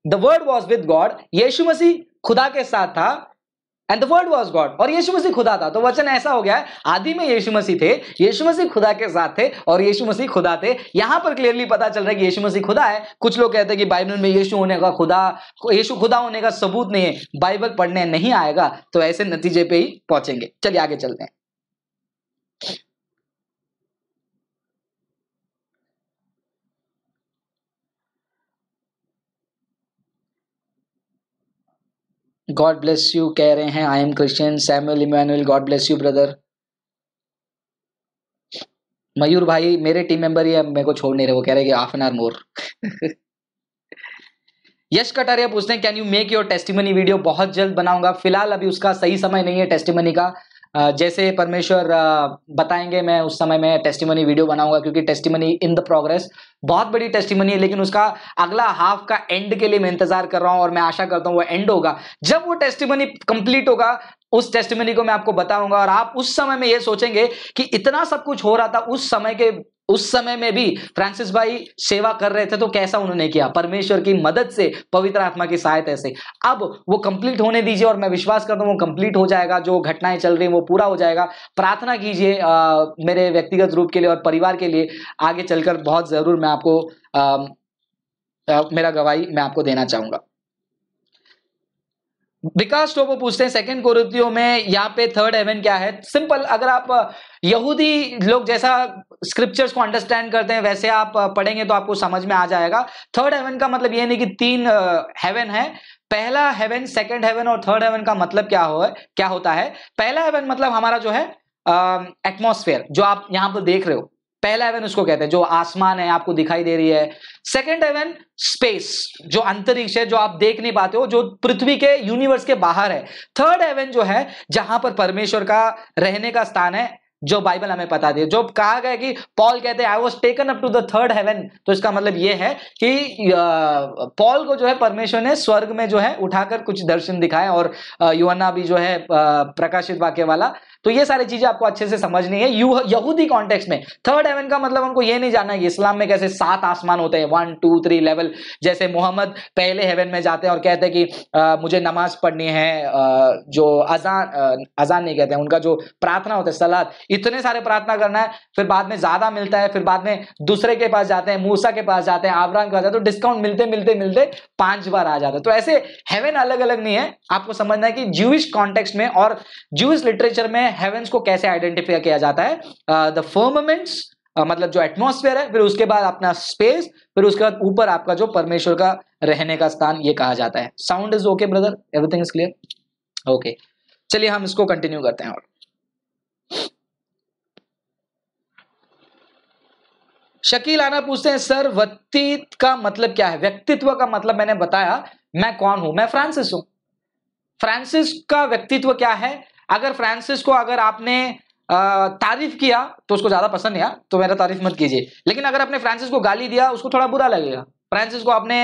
the word was with God यीशु मसीह खुदा के साथ था and the world was God और यीशु मसीह खुदा था तो वचन ऐसा हो गया है आदि में यीशु मसीह थे यीशु मसीह खुदा के साथ थे और यीशु मसीह खुदा थे यहां पर क्लियरली पता चल रहा है कि यीशु मसीह खुदा है कुछ लोग कहते हैं कि बाइबल में यीशु होने का खुदा यीशु खुदा होने का सबूत नहीं है बाइबल पढ़ने नहीं आएगा तो ऐसे नतीजे पे ही पहुंचेंगे चलिए आगे चलते हैं गॉड ब्लेस यू कह रहे हैं I am Christian Samuel Emmanuel God bless you brother Mayur भाई मेरे टीम मेंबर है मेरे को छोड़ नहीं रहे वो कह रहे कि half an hour more Yash Kataria पूछते हैं can you make your testimony video बहुत जल्द बनाऊंगा फिलहाल अभी उसका सही समय नहीं है टेस्टिमनी का जैसे परमेश्वर बताएंगे मैं उस समय में टेस्टिमनी वीडियो बनाऊंगा क्योंकि टेस्टिमनी इन द प्रोग्रेस बहुत बड़ी टेस्टिमनी है लेकिन उसका अगला हाफ का एंड के लिए मैं इंतजार कर रहा हूं और मैं आशा करता हूं वो एंड होगा जब वो टेस्टिमनी कंप्लीट होगा उस टेस्टिमनी को मैं आपको बताऊंगा और आप उस समय में ये सोचेंगे कि इतना सब कुछ हो रहा था उस समय के उस समय में भी फ्रांसिस भाई सेवा कर रहे थे तो कैसा उन्होंने किया परमेश्वर की मदद से पवित्र आत्मा की सहायता से अब वो कंप्लीट होने दीजिए और मैं विश्वास करता हूँ वो कंप्लीट हो जाएगा जो घटनाएं चल रही हैं वो पूरा हो जाएगा प्रार्थना कीजिए मेरे व्यक्तिगत रूप के लिए और परिवार के लिए आगे चलकर बहुत ज़रूर मैं आपको आ, आ, मेरा गवाही मैं आपको देना चाहूंगा विकास टोपो पूछते हैं सेकंड कोरोतियों में यहाँ पे थर्ड हेवन क्या है सिंपल अगर आप यहूदी लोग जैसा स्क्रिप्चर्स को अंडरस्टैंड करते हैं वैसे आप पढ़ेंगे तो आपको समझ में आ जाएगा थर्ड हेवन का मतलब ये नहीं कि तीन हेवन है पहला हेवन सेकंड हेवन और थर्ड हेवन का मतलब क्या हो क्या होता है पहला हेवन मतलब हमारा जो है एटमोस्फेयर जो आप यहाँ पर देख रहे हो पहला हेवन उसको कहते हैं जो आसमान है आपको दिखाई दे रही है सेकंड हेवन स्पेस जो अंतरिक्ष है जो आप देख नहीं पाते हो जो पृथ्वी के यूनिवर्स के बाहर है थर्ड हेवन जो है जहां पर परमेश्वर का रहने का स्थान है जो बाइबल हमें पता दी जो कहा गया कि पॉल कहते हैं I was taken up to the third heaven तो इसका मतलब ये है कि पॉल को जो है परमेश्वर ने स्वर्ग में जो है उठाकर कुछ दर्शन दिखाए और युवाना भी जो है प्रकाशित वाक्य वाला तो ये सारी चीजें आपको अच्छे से समझनी है यहूदी कॉन्टेक्स्ट में थर्ड हेवन का मतलब हमको ये नहीं जानना है इस्लाम में कैसे सात आसमान होते हैं वन टू थ्री लेवल जैसे मोहम्मद पहले हेवन में जाते हैं और कहते हैं कि आ, मुझे नमाज पढ़नी है आ, जो अजान अजान नहीं कहते हैं उनका जो प्रार्थना होता है सलाद इतने सारे प्रार्थना करना है फिर बाद में ज्यादा मिलता है फिर बाद में दूसरे के पास जाते हैं मूसा के पास जाते हैं आबराम के पास जाते हैं तो डिस्काउंट मिलते मिलते मिलते पांच बार आ जाते तो ऐसे हेवन अलग अलग नहीं है आपको समझना है कि जूस कॉन्टेक्स्ट में और जूस लिटरेचर में हेवेंस को कैसे आइडेंटिफाई किया जाता है द uh, फर्मामेंट्स Uh, मतलब जो एटमोसफेयर है फिर उसके बाद अपना स्पेस फिर उसके बाद ऊपर आपका जो परमेश्वर का रहने का स्थान ये कहा जाता है sound is okay brother everything is clear okay चलिए हम इसको कंटिन्यू करते हैं और शकील आना पूछते हैं सर व्यक्तित्व का मतलब क्या है व्यक्तित्व का मतलब मैंने बताया मैं कौन हूं मैं फ्रांसिस हूं फ्रांसिस का व्यक्तित्व क्या है अगर फ्रांसिस को अगर आपने तारीफ किया तो उसको ज्यादा पसंद आया तो मेरा तारीफ मत कीजिए लेकिन अगर आपने फ्रांसिस को गाली दिया उसको थोड़ा बुरा लगेगा फ्रांसिस को आपने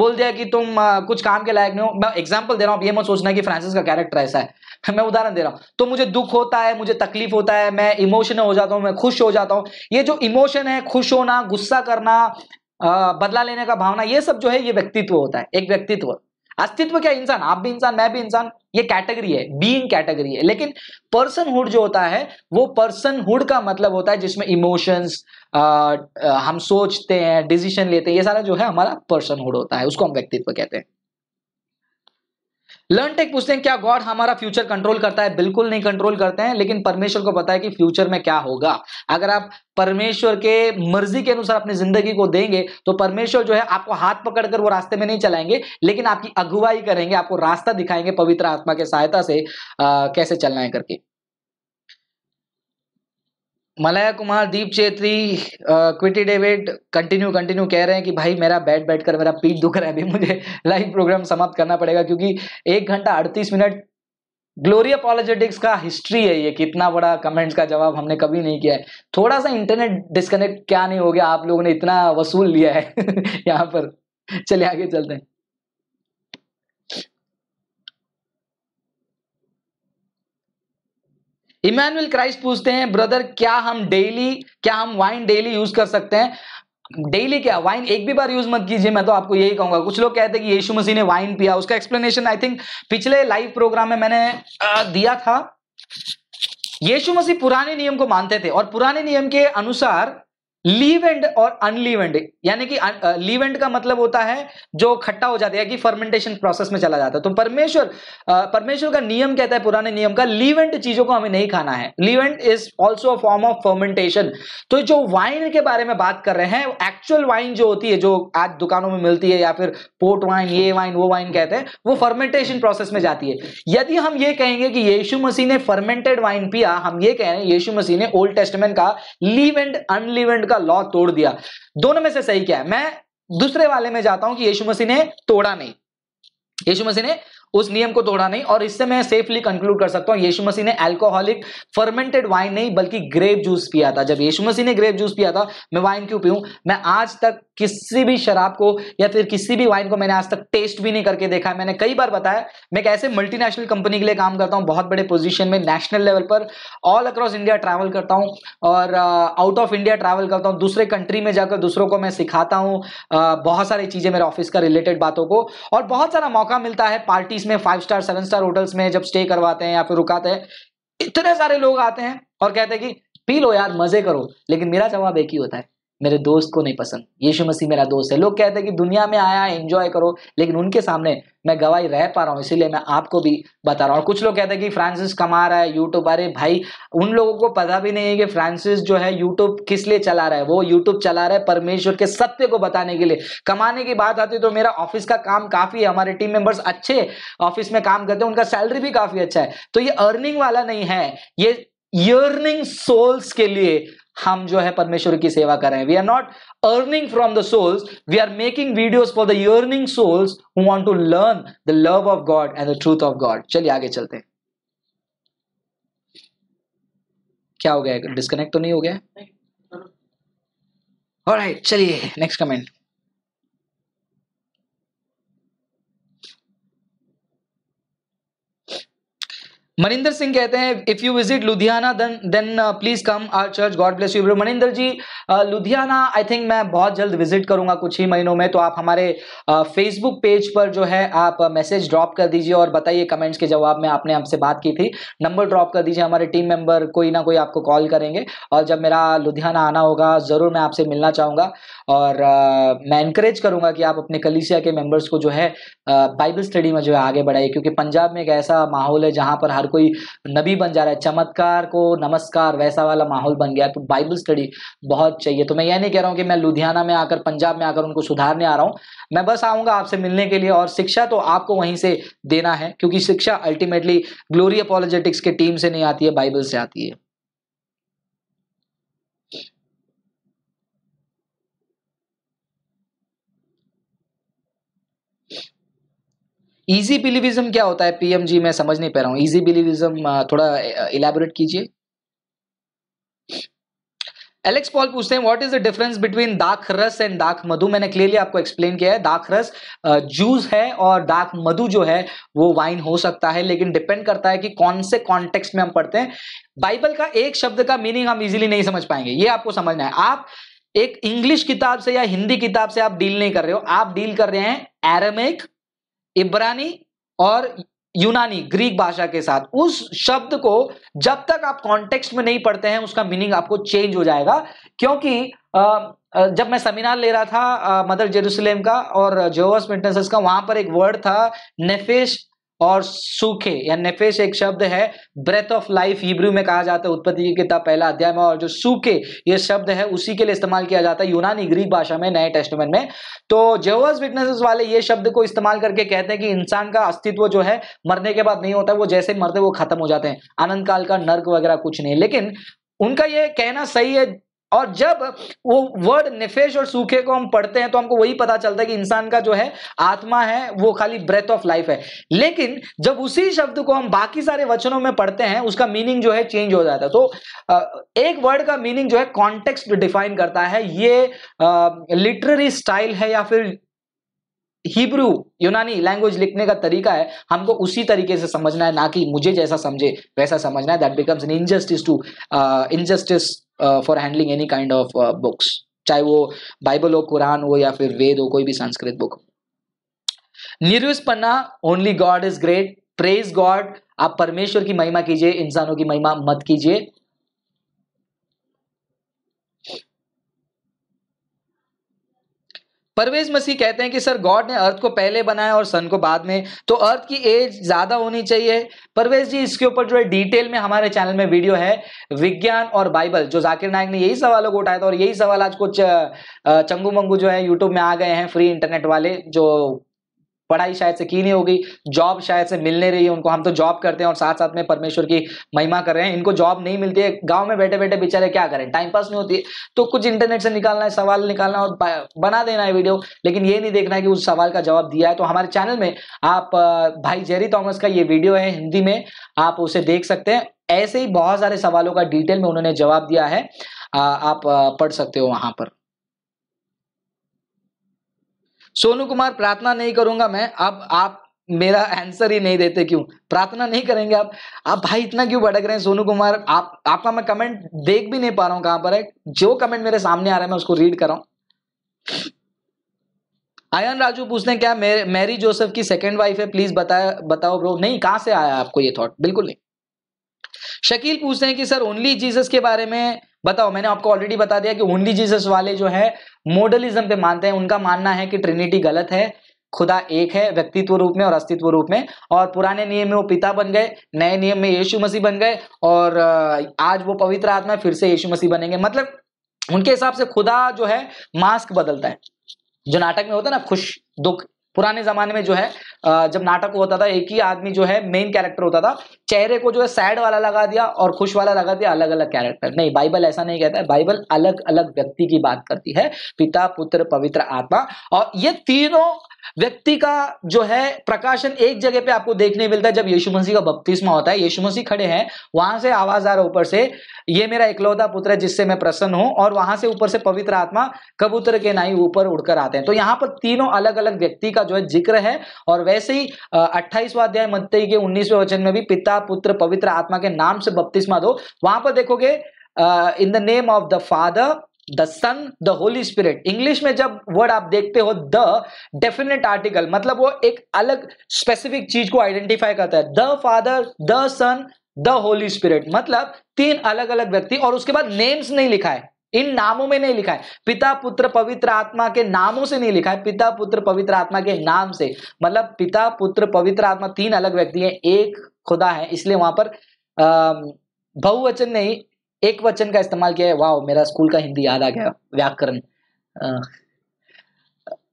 बोल दिया कि तुम कुछ काम के लायक नहीं हो मैं एग्जाम्पल दे रहा हूँ ये मत सोचना कि फ्रांसिस का कैरेक्टर ऐसा है मैं उदाहरण दे रहा हूँ तो मुझे दुख होता है मुझे तकलीफ होता है मैं इमोशनल हो जाता हूँ मैं खुश हो जाता हूँ ये जो इमोशन है खुश होना गुस्सा करना बदला लेने का भावना ये सब जो है ये व्यक्तित्व होता है एक व्यक्तित्व अस्तित्व क्या इंसान आप भी इंसान मैं भी इंसान ये कैटेगरी है बीइंग कैटेगरी है लेकिन पर्सनहुड जो होता है वो पर्सनहुड का मतलब होता है जिसमें इमोशंस हम सोचते हैं डिसीजन लेते हैं ये सारा जो है हमारा पर्सनहुड होता है उसको हम व्यक्तित्व कहते हैं लर्न टेक पूछते हैं क्या गॉड हमारा फ्यूचर कंट्रोल करता है बिल्कुल नहीं कंट्रोल करते हैं लेकिन परमेश्वर को पता है कि फ्यूचर में क्या होगा अगर आप परमेश्वर के मर्जी के अनुसार अपनी जिंदगी को देंगे तो परमेश्वर जो है आपको हाथ पकड़कर वो रास्ते में नहीं चलाएंगे लेकिन आपकी अगुवाई करेंगे आपको रास्ता दिखाएंगे पवित्र आत्मा के सहायता से आ, कैसे चलना है करके मलाया कुमार दीप चेत्री क्विटी डेविड कंटिन्यू कंटिन्यू कह रहे हैं कि भाई मेरा बैठ बैठ कर मेरा पीठ दुख रहा है अभी मुझे लाइव प्रोग्राम समाप्त करना पड़ेगा क्योंकि एक घंटा अड़तीस मिनट ग्लोरी अपॉलोजेटिक्स का हिस्ट्री है ये कितना बड़ा कमेंट्स का जवाब हमने कभी नहीं किया है थोड़ा सा इंटरनेट डिस्कनेक्ट क्या नहीं हो गया आप लोगों ने इतना वसूल लिया है यहाँ पर चलिए आगे चलते हैं इमानुअल क्राइस्ट पूछते हैं ब्रदर क्या हम डेली क्या हम वाइन डेली यूज कर सकते हैं डेली क्या वाइन एक भी बार यूज मत कीजिए मैं तो आपको यही कहूंगा कुछ लोग कहते हैं कि यीशु मसीह ने वाइन पिया उसका एक्सप्लेनेशन आई थिंक पिछले लाइव प्रोग्राम में मैंने दिया था यीशु मसीह पुराने नियम को मानते थे और पुराने नियम के अनुसार लीवेंड और अनलीवेंड यानी कि लीवेंड का मतलब होता है जो खट्टा हो जाता है कि फर्मेंटेशन प्रोसेस में चला जाता है तो परमेश्वर परमेश्वर का नियम कहता है पुराने नियम का लीवेंट चीजों को हमें नहीं खाना है leaven is also form of fermentation तो जो वाइन के बारे में बात कर रहे हैं एक्चुअल वाइन जो होती है जो आज दुकानों में मिलती है या फिर पोर्ट वाइन ये वाइन वो वाइन कहते हैं वो फर्मेंटेशन प्रोसेस में जाती है यदि हम ये कहेंगे कि येशु मसीह ने फर्मेंटेड वाइन पिया हम ये कह रहे हैं येशु मसीह ने ओल्ड टेस्टमेंट का लीवेंट अनलीवेंट का लॉ तोड़ दिया दोनों में से सही क्या है मैं दूसरे वाले में जाता हूं कि यीशु मसीह ने तोड़ा नहीं यीशु मसीह ने उस नियम को तोड़ा नहीं और इससे मैं सेफली कंक्लूड कर सकता हूं यीशु मसीह ने एल्कोहलिक फर्मेंटेड वाइन नहीं बल्कि ग्रेप जूस पिया था जब यीशु मसीह ने ग्रेप जूस पिया था मैं वाइन क्यों पीऊं मैं आज तक किसी भी शराब को या फिर किसी भी वाइन को मैंने आज तक टेस्ट भी नहीं करके देखा है मैंने कई बार बताया मैं कैसे मल्टीनेशनल कंपनी के लिए काम करता हूँ बहुत बड़े पोजिशन में नेशनल लेवल पर ऑल अक्रॉस इंडिया ट्रैवल करता हूँ और आउट ऑफ इंडिया ट्रैवल करता हूँ दूसरे कंट्री में जाकर दूसरों को मैं सिखाता हूँ uh, बहुत सारी चीज़ें मेरे ऑफिस का रिलेटेड बातों को और बहुत सारा मौका मिलता है पार्टी सिटीज में five star seven star hotels में जब स्टे करवाते हैं या फिर रुकाते हैं इतने सारे लोग आते हैं और कहते हैं कि पी लो यार मजे करो लेकिन मेरा जवाब एक ही होता है मेरे दोस्त को नहीं पसंद यीशु मसीह मेरा दोस्त है लोग कहते हैं कि दुनिया में आया एंजॉय करो लेकिन उनके सामने मैं गवाही रह पा रहा हूँ इसीलिए मैं आपको भी बता रहा हूँ कुछ लोग कहते हैं कि फ्रांसिस कमा रहा है यूट्यूब अरे भाई उन लोगों को पता भी नहीं है कि फ्रांसिस जो है यूट्यूब किस लिए चला रहा है वो यूट्यूब चला रहा है परमेश्वर के सत्य को बताने के लिए कमाने की बात आती है तो मेरा ऑफिस का काम काफ़ी है हमारे टीम मेंबर्स अच्छे ऑफिस में काम करते हैं उनका सैलरी भी काफ़ी अच्छा है तो ये अर्निंग वाला नहीं है ये यर्निंग सोल्स के लिए हम जो है परमेश्वर की सेवा कर रहे हैं we are not earning from the souls we are making videos for the souls who want to learn the love of God and the truth of God चलिए आगे चलते हैं क्या हो गया डिस्कनेक्ट तो नहीं हो गया और चलिए नेक्स्ट कमेंट मनिंदर सिंह कहते हैं if you visit Ludhiana then please come our church God bless you Maninder ji Ludhiana I think मैं बहुत जल्द विजिट करूंगा कुछ ही महीनों में तो आप हमारे फेसबुक uh, पेज पर जो है आप मैसेज uh, ड्रॉप कर दीजिए और बताइए कमेंट्स के जवाब में आपने हमसे बात की थी नंबर ड्रॉप कर दीजिए हमारे टीम मेंबर कोई ना कोई आपको कॉल करेंगे और जब मेरा लुधियाना आना होगा ज़रूर मैं आपसे मिलना चाहूँगा और आ, uh, मैं इंकरेज करूँगा कि आप अपने कलीसिया के मेम्बर्स को जो है बाइबल स्टडी में जो है आगे बढ़ाइए क्योंकि पंजाब में एक ऐसा माहौल है जहाँ पर हर कोई नबी बन जा रहा है चमत्कार को नमस्कार वैसा वाला माहौल बन गया तो बाइबल स्टडी बहुत चाहिए तो मैं ये नहीं कह रहा हूँ कि मैं लुधियाना में आकर पंजाब में आकर उनको सुधारने आ रहा हूँ मैं बस आऊँगा आपसे मिलने के लिए और शिक्षा तो आपको वहीं से देना है क्योंकि शिक्षा अल्टीमेटली ग्लोरी अपोलोजेटिक्स के टीम से नहीं आती है बाइबल से आती है ईजी बिलीविज्म क्या होता है पीएमजी मैं समझ नहीं पा रहा हूँ ईजी बिलीविज्म थोड़ा इलेबोरेट कीजिए एलेक्स पॉल पूछते हैं what is the difference between दाख रस एंड दाक मधु मैंने क्लियरली आपको एक्सप्लेन किया है दाख रस जूस है और दाक मधु जो है वो वाइन हो सकता है लेकिन डिपेंड करता है कि कौन से कॉन्टेक्स्ट में हम पढ़ते हैं बाइबल का एक शब्द का मीनिंग हम इजीली नहीं समझ पाएंगे ये आपको समझना है आप एक इंग्लिश किताब से या हिंदी किताब से आप डील नहीं कर रहे हो आप डील कर रहे हैं एरमेक इब्रानी और यूनानी ग्रीक भाषा के साथ उस शब्द को जब तक आप कॉन्टेक्स्ट में नहीं पढ़ते हैं उसका मीनिंग आपको चेंज हो जाएगा क्योंकि जब मैं सेमिनार ले रहा था मदर जेरूसलेम का और जोस मिटनेसेस का वहां पर एक वर्ड था नेफेश और सूखे या नेफेश एक शब्द है ब्रेथ ऑफ लाइफ हिब्रू में कहा जाता है उत्पत्ति की किताब पहला अध्याय में और जो सूखे ये शब्द है उसी के लिए इस्तेमाल किया जाता है यूनानी ग्रीक भाषा में नए टेस्टमेंट में तो जेवर्स विटनेसेस वाले ये शब्द को इस्तेमाल करके कहते हैं कि इंसान का अस्तित्व जो है मरने के बाद नहीं होता वो जैसे मरते वो खत्म हो जाते हैं आनंद काल का नर्क वगैरह कुछ नहीं लेकिन उनका ये कहना सही है और जब वो वर्ड निफेश और सूखे को हम पढ़ते हैं तो हमको वही पता चलता है कि इंसान का जो है आत्मा है वो खाली ब्रेथ ऑफ लाइफ है लेकिन जब उसी शब्द को हम बाकी सारे वचनों में पढ़ते हैं उसका मीनिंग जो है चेंज हो जाता है तो एक वर्ड का मीनिंग जो है कॉन्टेक्स्ट डिफाइन करता है ये लिटरेरी स्टाइल है या फिर हिब्रू यूनानी लैंग्वेज लिखने का तरीका है हमको उसी तरीके से समझना है ना कि मुझे जैसा समझे वैसा समझना है that becomes an injustice to injustice for handling any kind of books चाहे वो बाइबल हो कुरान हो या फिर वेद हो कोई भी संस्कृत बुक निरुस्पन्ना only God is great praise God आप परमेश्वर की महिमा कीजिए इंसानों की महिमा मत कीजिए परवेज मसीह कहते हैं कि सर गॉड ने अर्थ को पहले बनाया और सन को बाद में तो अर्थ की एज ज़्यादा होनी चाहिए परवेज जी इसके ऊपर जो है डिटेल में हमारे चैनल में वीडियो है विज्ञान और बाइबल जो जाकिर नायक ने यही सवालों को उठाया था और यही सवाल आज कुछ चंगू मंगू जो है यूट्यूब में आ गए हैं फ्री इंटरनेट वाले जो पढ़ाई शायद से की नहीं होगी जॉब शायद से मिलने रही है उनको हम तो जॉब करते हैं और साथ साथ में परमेश्वर की महिमा कर रहे हैं इनको जॉब नहीं मिलती है गाँव में बैठे बैठे बेचारे क्या करें टाइम पास नहीं होती है तो कुछ इंटरनेट से निकालना है सवाल निकालना और बना देना है वीडियो लेकिन ये नहीं देखना है कि उस सवाल का जवाब दिया है तो हमारे चैनल में आप भाई जेरी थॉमस का ये वीडियो है हिंदी में आप उसे देख सकते हैं ऐसे ही बहुत सारे सवालों का डिटेल में उन्होंने जवाब दिया है आप पढ़ सकते हो वहां पर सोनू कुमार प्रार्थना नहीं करूंगा मैं अब आप मेरा आंसर ही नहीं देते क्यों प्रार्थना नहीं करेंगे आप आप भाई इतना क्यों भटक रहे हैं सोनू कुमार आप आपका मैं कमेंट देख भी नहीं पा रहा हूं कहां पर है जो कमेंट मेरे सामने आ रहा है मैं उसको रीड कर रहा हूं आयन राजू पूछते हैं क्या मेरे मैरी जोसेफ की सेकंड वाइफ है प्लीज बताया बताओ ब्रो नहीं कहां से आया आपको ये थॉट बिल्कुल नहीं शकील पूछते हैं कि सर ओनली जीसस के बारे में बताओ मैंने आपको ऑलरेडी बता दिया कि ओनली जीसस वाले जो है मोडलिज्म पे मानते हैं उनका मानना है कि ट्रिनिटी गलत है खुदा एक है व्यक्तित्व रूप में और अस्तित्व रूप में और पुराने नियम में वो पिता बन गए नए नियम में यीशु मसीह बन गए और आज वो पवित्र आत्मा फिर से यीशु मसीह बनेंगे मतलब उनके हिसाब से खुदा जो है मास्क बदलता है जो नाटक में होता है ना खुश दुख पुराने जमाने में जो है जब नाटक होता था एक ही आदमी जो है मेन कैरेक्टर होता था चेहरे को जो है सैड वाला लगा दिया और खुश वाला लगा दिया अलग अलग कैरेक्टर नहीं बाइबल ऐसा नहीं कहता है बाइबल अलग अलग व्यक्ति की बात करती है पिता पुत्र पवित्र आत्मा और ये तीनों व्यक्ति का जो है प्रकाशन एक जगह पे आपको देखने मिलता है जब यीशु मसीह का बपतिस्मा होता है यीशु मसीह खड़े हैं वहां से आवाज आ रहा ऊपर से ये मेरा इकलौता पुत्र है जिससे मैं प्रसन्न हूं और वहां से ऊपर से पवित्र आत्मा कबूतर के नाई ऊपर उड़कर आते हैं तो यहाँ पर तीनों अलग अलग व्यक्ति का जो है जिक्र है और वैसे ही अट्ठाईसवा अध्याय मत के उन्नीसवें वचन में भी पिता पुत्र पवित्र आत्मा के नाम से बपतिस्मा दो वहां पर देखोगे in the name of the father the son the holy spirit English में जब वर्ड आप देखते हो द डेफिनेट आर्टिकल मतलब वो एक अलग स्पेसिफिक चीज को आइडेंटिफाई करता है the father the son the holy spirit मतलब तीन अलग अलग व्यक्ति और उसके बाद नेम्स नहीं लिखा है इन नामों में नहीं लिखा है पिता पुत्र पवित्र आत्मा के नामों से नहीं लिखा है पिता पुत्र पवित्र आत्मा के नाम से मतलब पिता पुत्र पवित्र आत्मा तीन अलग व्यक्ति हैं एक खुदा है इसलिए वहां पर बहुवचन नहीं एक वचन का इस्तेमाल किया है वाह मेरा स्कूल का हिंदी याद आ गया व्याकरण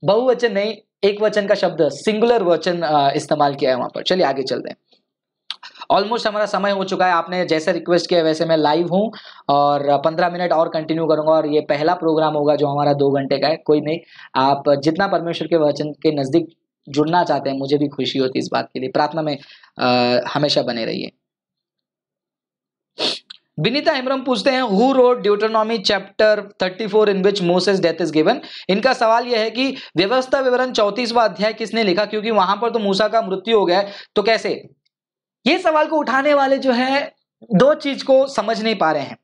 बहुवचन नहीं एक वचन का शब्द सिंगुलर वचन इस्तेमाल किया है वहां पर चलिए आगे चलते हैं ऑलमोस्ट हमारा समय हो चुका है आपने जैसे रिक्वेस्ट किया वैसे मैं लाइव हूँ और पंद्रह मिनट और कंटिन्यू करूंगा और ये पहला प्रोग्राम होगा जो हमारा दो घंटे का है कोई नहीं आप जितना परमेश्वर के वचन के नज़दीक जुड़ना चाहते हैं मुझे भी खुशी होती है इस बात के लिए प्रार्थना में आ, हमेशा बने रहिए विनीता हेमरम पूछते हैं who wrote Deuteronomy chapter 34 in which Moses death is given इनका सवाल यह है कि व्यवस्था विवरण चौतीसवा अध्याय किसने लिखा क्योंकि वहां पर तो मूसा का मृत्यु हो गया तो कैसे ये सवाल को उठाने वाले जो है दो चीज को समझ नहीं पा रहे हैं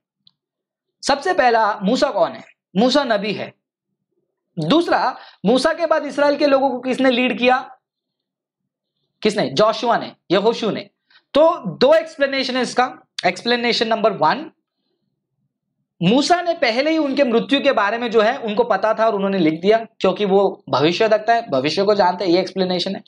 सबसे पहला मूसा कौन है मूसा नबी है दूसरा मूसा के बाद इसराइल के लोगों को किसने लीड किया किसने जोशुआ ने यहोशु ने तो दो एक्सप्लेनेशन है इसका explanation number one मूसा ने पहले ही उनके मृत्यु के बारे में जो है उनको पता था और उन्होंने लिख दिया क्योंकि वो भविष्य रखता है भविष्य को जानते हैं ये एक्सप्लेनेशन है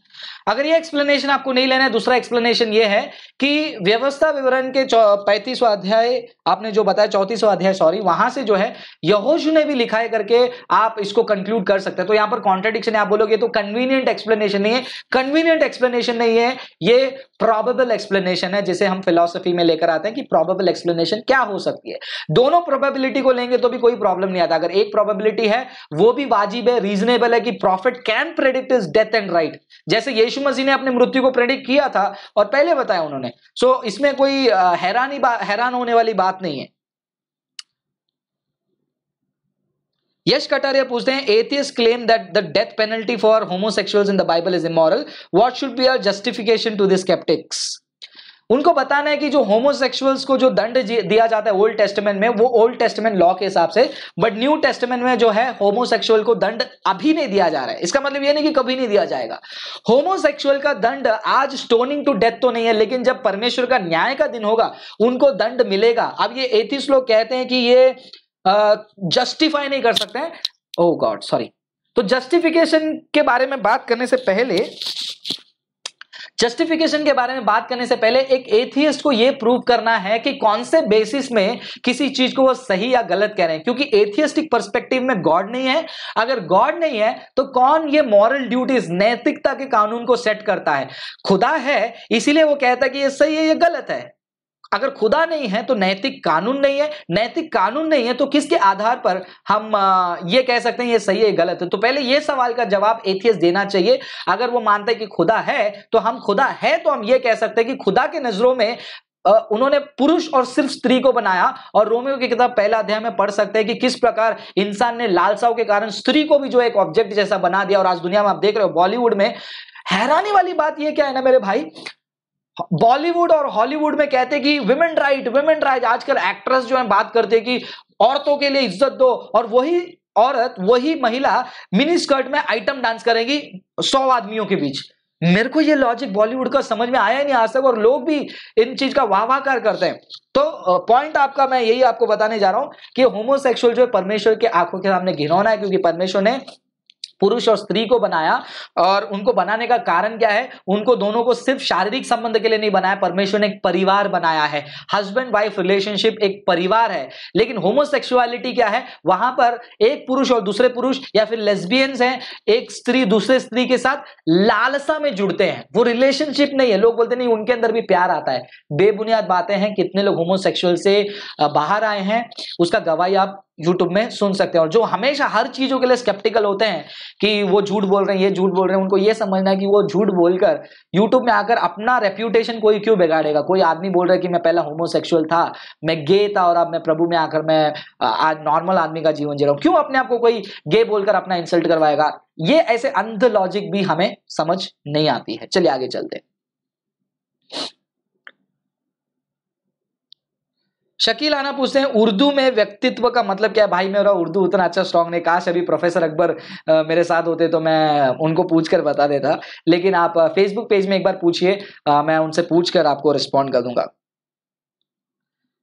अगर ये एक्सप्लेनेशन आपको नहीं लेना है दूसरा एक्सप्लेनेशन ये है कि व्यवस्था विवरण के पैंतीसवा अध्याय आपने जो बताया चौतीसवा अध्याय सॉरी वहां से जो है यहोशु ने भी लिखा है करके आप इसको कंक्लूड कर सकते हैं तो यहाँ पर कॉन्ट्रेडिक्शन है आप बोलोगे तो कन्वीनियंट एक्सप्लेनेशन नहीं है कन्वीनियंट एक्सप्लेनेशन नहीं है ये प्रॉबेबल एक्सप्लेनेशन है जिसे हम फिलोसफी में लेकर आते हैं कि प्रॉबेबल एक्सप्लेनेशन क्या हो सकती है दोनों प्रोबेबिलिटी को लेंगे तो भी कोई प्रॉब्लम नहीं आता अगर एक प्रोबेबिलिटी है वो भी वाजिब है रीजनेबल है कि prophet can predict is death and write जैसे यीशु मसीह ने अपने मृत्यु को प्रेडिक्ट किया था और पहले बताया उन्होंने सो so, इसमें कोई हैरानी हैरान होने वाली बात नहीं है यश कटारिया पूछते हैं atheists claim that the death penalty for homosexuals in the Bible is immoral what should be our justification to this skeptics उनको बताना है कि जो होमोसेक्सुअल्स को जो दंड दिया जाता है ओल्ड टेस्टमेंट में वो ओल्ड टेस्टमेंट लॉ के हिसाब से बट न्यू टेस्टमेंट में जो है होमोसेक्सुअल को दंड अभी नहीं दिया जा रहा है इसका मतलब ये नहीं कि कभी नहीं दिया जाएगा होमोसेक्सुअल का दंड आज स्टोनिंग टू डेथ तो नहीं है लेकिन जब परमेश्वर का न्याय का दिन होगा उनको दंड मिलेगा अब ये एथिस लोग कहते हैं कि ये जस्टिफाई नहीं कर सकते हैं ओ गॉड सॉरी तो जस्टिफिकेशन के बारे में बात करने से पहले जस्टिफिकेशन के बारे में बात करने से पहले एक एथियस्ट को यह प्रूव करना है कि कौन से बेसिस में किसी चीज को वो सही या गलत कह रहे हैं क्योंकि एथियस्टिक परस्पेक्टिव में गॉड नहीं है अगर गॉड नहीं है तो कौन ये मॉरल ड्यूटीज नैतिकता के कानून को सेट करता है खुदा है इसीलिए वो कहता है कि ये सही है ये गलत है अगर खुदा नहीं है तो नैतिक कानून नहीं है नैतिक कानून नहीं है तो किसके आधार पर हम ये कह सकते हैं ये सही है गलत है तो पहले ये सवाल का जवाब एथियस देना चाहिए अगर वो मानते हैं कि खुदा है तो हम खुदा है तो हम ये कह सकते हैं कि खुदा के नजरों में उन्होंने पुरुष और सिर्फ स्त्री को बनाया और रोमियो की किताब पहला अध्याय में पढ़ सकते हैं कि किस प्रकार इंसान ने लालसाओं के कारण स्त्री को भी जो एक ऑब्जेक्ट जैसा बना दिया और आज दुनिया में आप देख रहे हो बॉलीवुड में हैरानी वाली बात यह क्या है ना मेरे भाई बॉलीवुड और हॉलीवुड में कहते हैं कि वुमेन राइट वुमेन राइट आजकल एक्ट्रेस जो है बात करते हैं कि औरतों के लिए इज्जत दो और वही औरत वही महिला मिनी स्कर्ट में आइटम डांस करेगी सौ आदमियों के बीच मेरे को ये लॉजिक बॉलीवुड का समझ में आया नहीं आज तक और लोग भी इन चीज का वाह कर करते हैं तो पॉइंट आपका मैं यही आपको बताने जा रहा हूं कि होमोसेक्सुअल जो है परमेश्वर के आंखों के सामने घिनौना है क्योंकि परमेश्वर ने पुरुष और स्त्री को बनाया और उनको बनाने का कारण क्या है उनको दोनों को सिर्फ शारीरिक संबंध के लिए नहीं बनाया परमेश्वर ने एक परिवार बनाया है हस्बैंड वाइफ रिलेशनशिप एक परिवार है लेकिन होमोसेक्सुअलिटी क्या है वहां पर एक पुरुष और दूसरे पुरुष या फिर लेस्बियंस हैं एक स्त्री दूसरे स्त्री के साथ लालसा में जुड़ते हैं वो रिलेशनशिप नहीं है लोग बोलते नहीं उनके अंदर भी प्यार आता है बेबुनियाद बातें हैं कितने लोग होमोसेक्सुअल से बाहर आए हैं उसका गवाही आप YouTube में सुन सकते हैं और जो हमेशा हर चीजों के लिए स्केप्टिकल होते हैं कि वो झूठ बोल रहे हैं ये झूठ बोल रहे हैं उनको ये समझना है कि वो झूठ बोलकर यूट्यूब में आकर अपना रेप्यूटेशन कोई क्यों बिगाड़ेगा कोई आदमी बोल रहा है कि मैं पहला होमोसेक्सुअल था मैं गे था और अब मैं प्रभु में आकर मैं आज नॉर्मल आदमी का जीवन जी रहा हूँ क्यों अपने आप को कोई गे बोलकर अपना इंसल्ट करवाएगा ये ऐसे अंध लॉजिक भी हमें समझ नहीं आती है चलिए आगे चलते हैं शकील आना पूछते हैं उर्दू में व्यक्तित्व का मतलब क्या है भाई मेरा उर्दू उतना अच्छा स्ट्रांग नहीं काश अभी प्रोफेसर अकबर मेरे साथ होते तो मैं उनको पूछ कर बता देता लेकिन आप फेसबुक पेज में एक बार पूछिए मैं उनसे पूछ कर आपको रिस्पॉन्ड कर दूंगा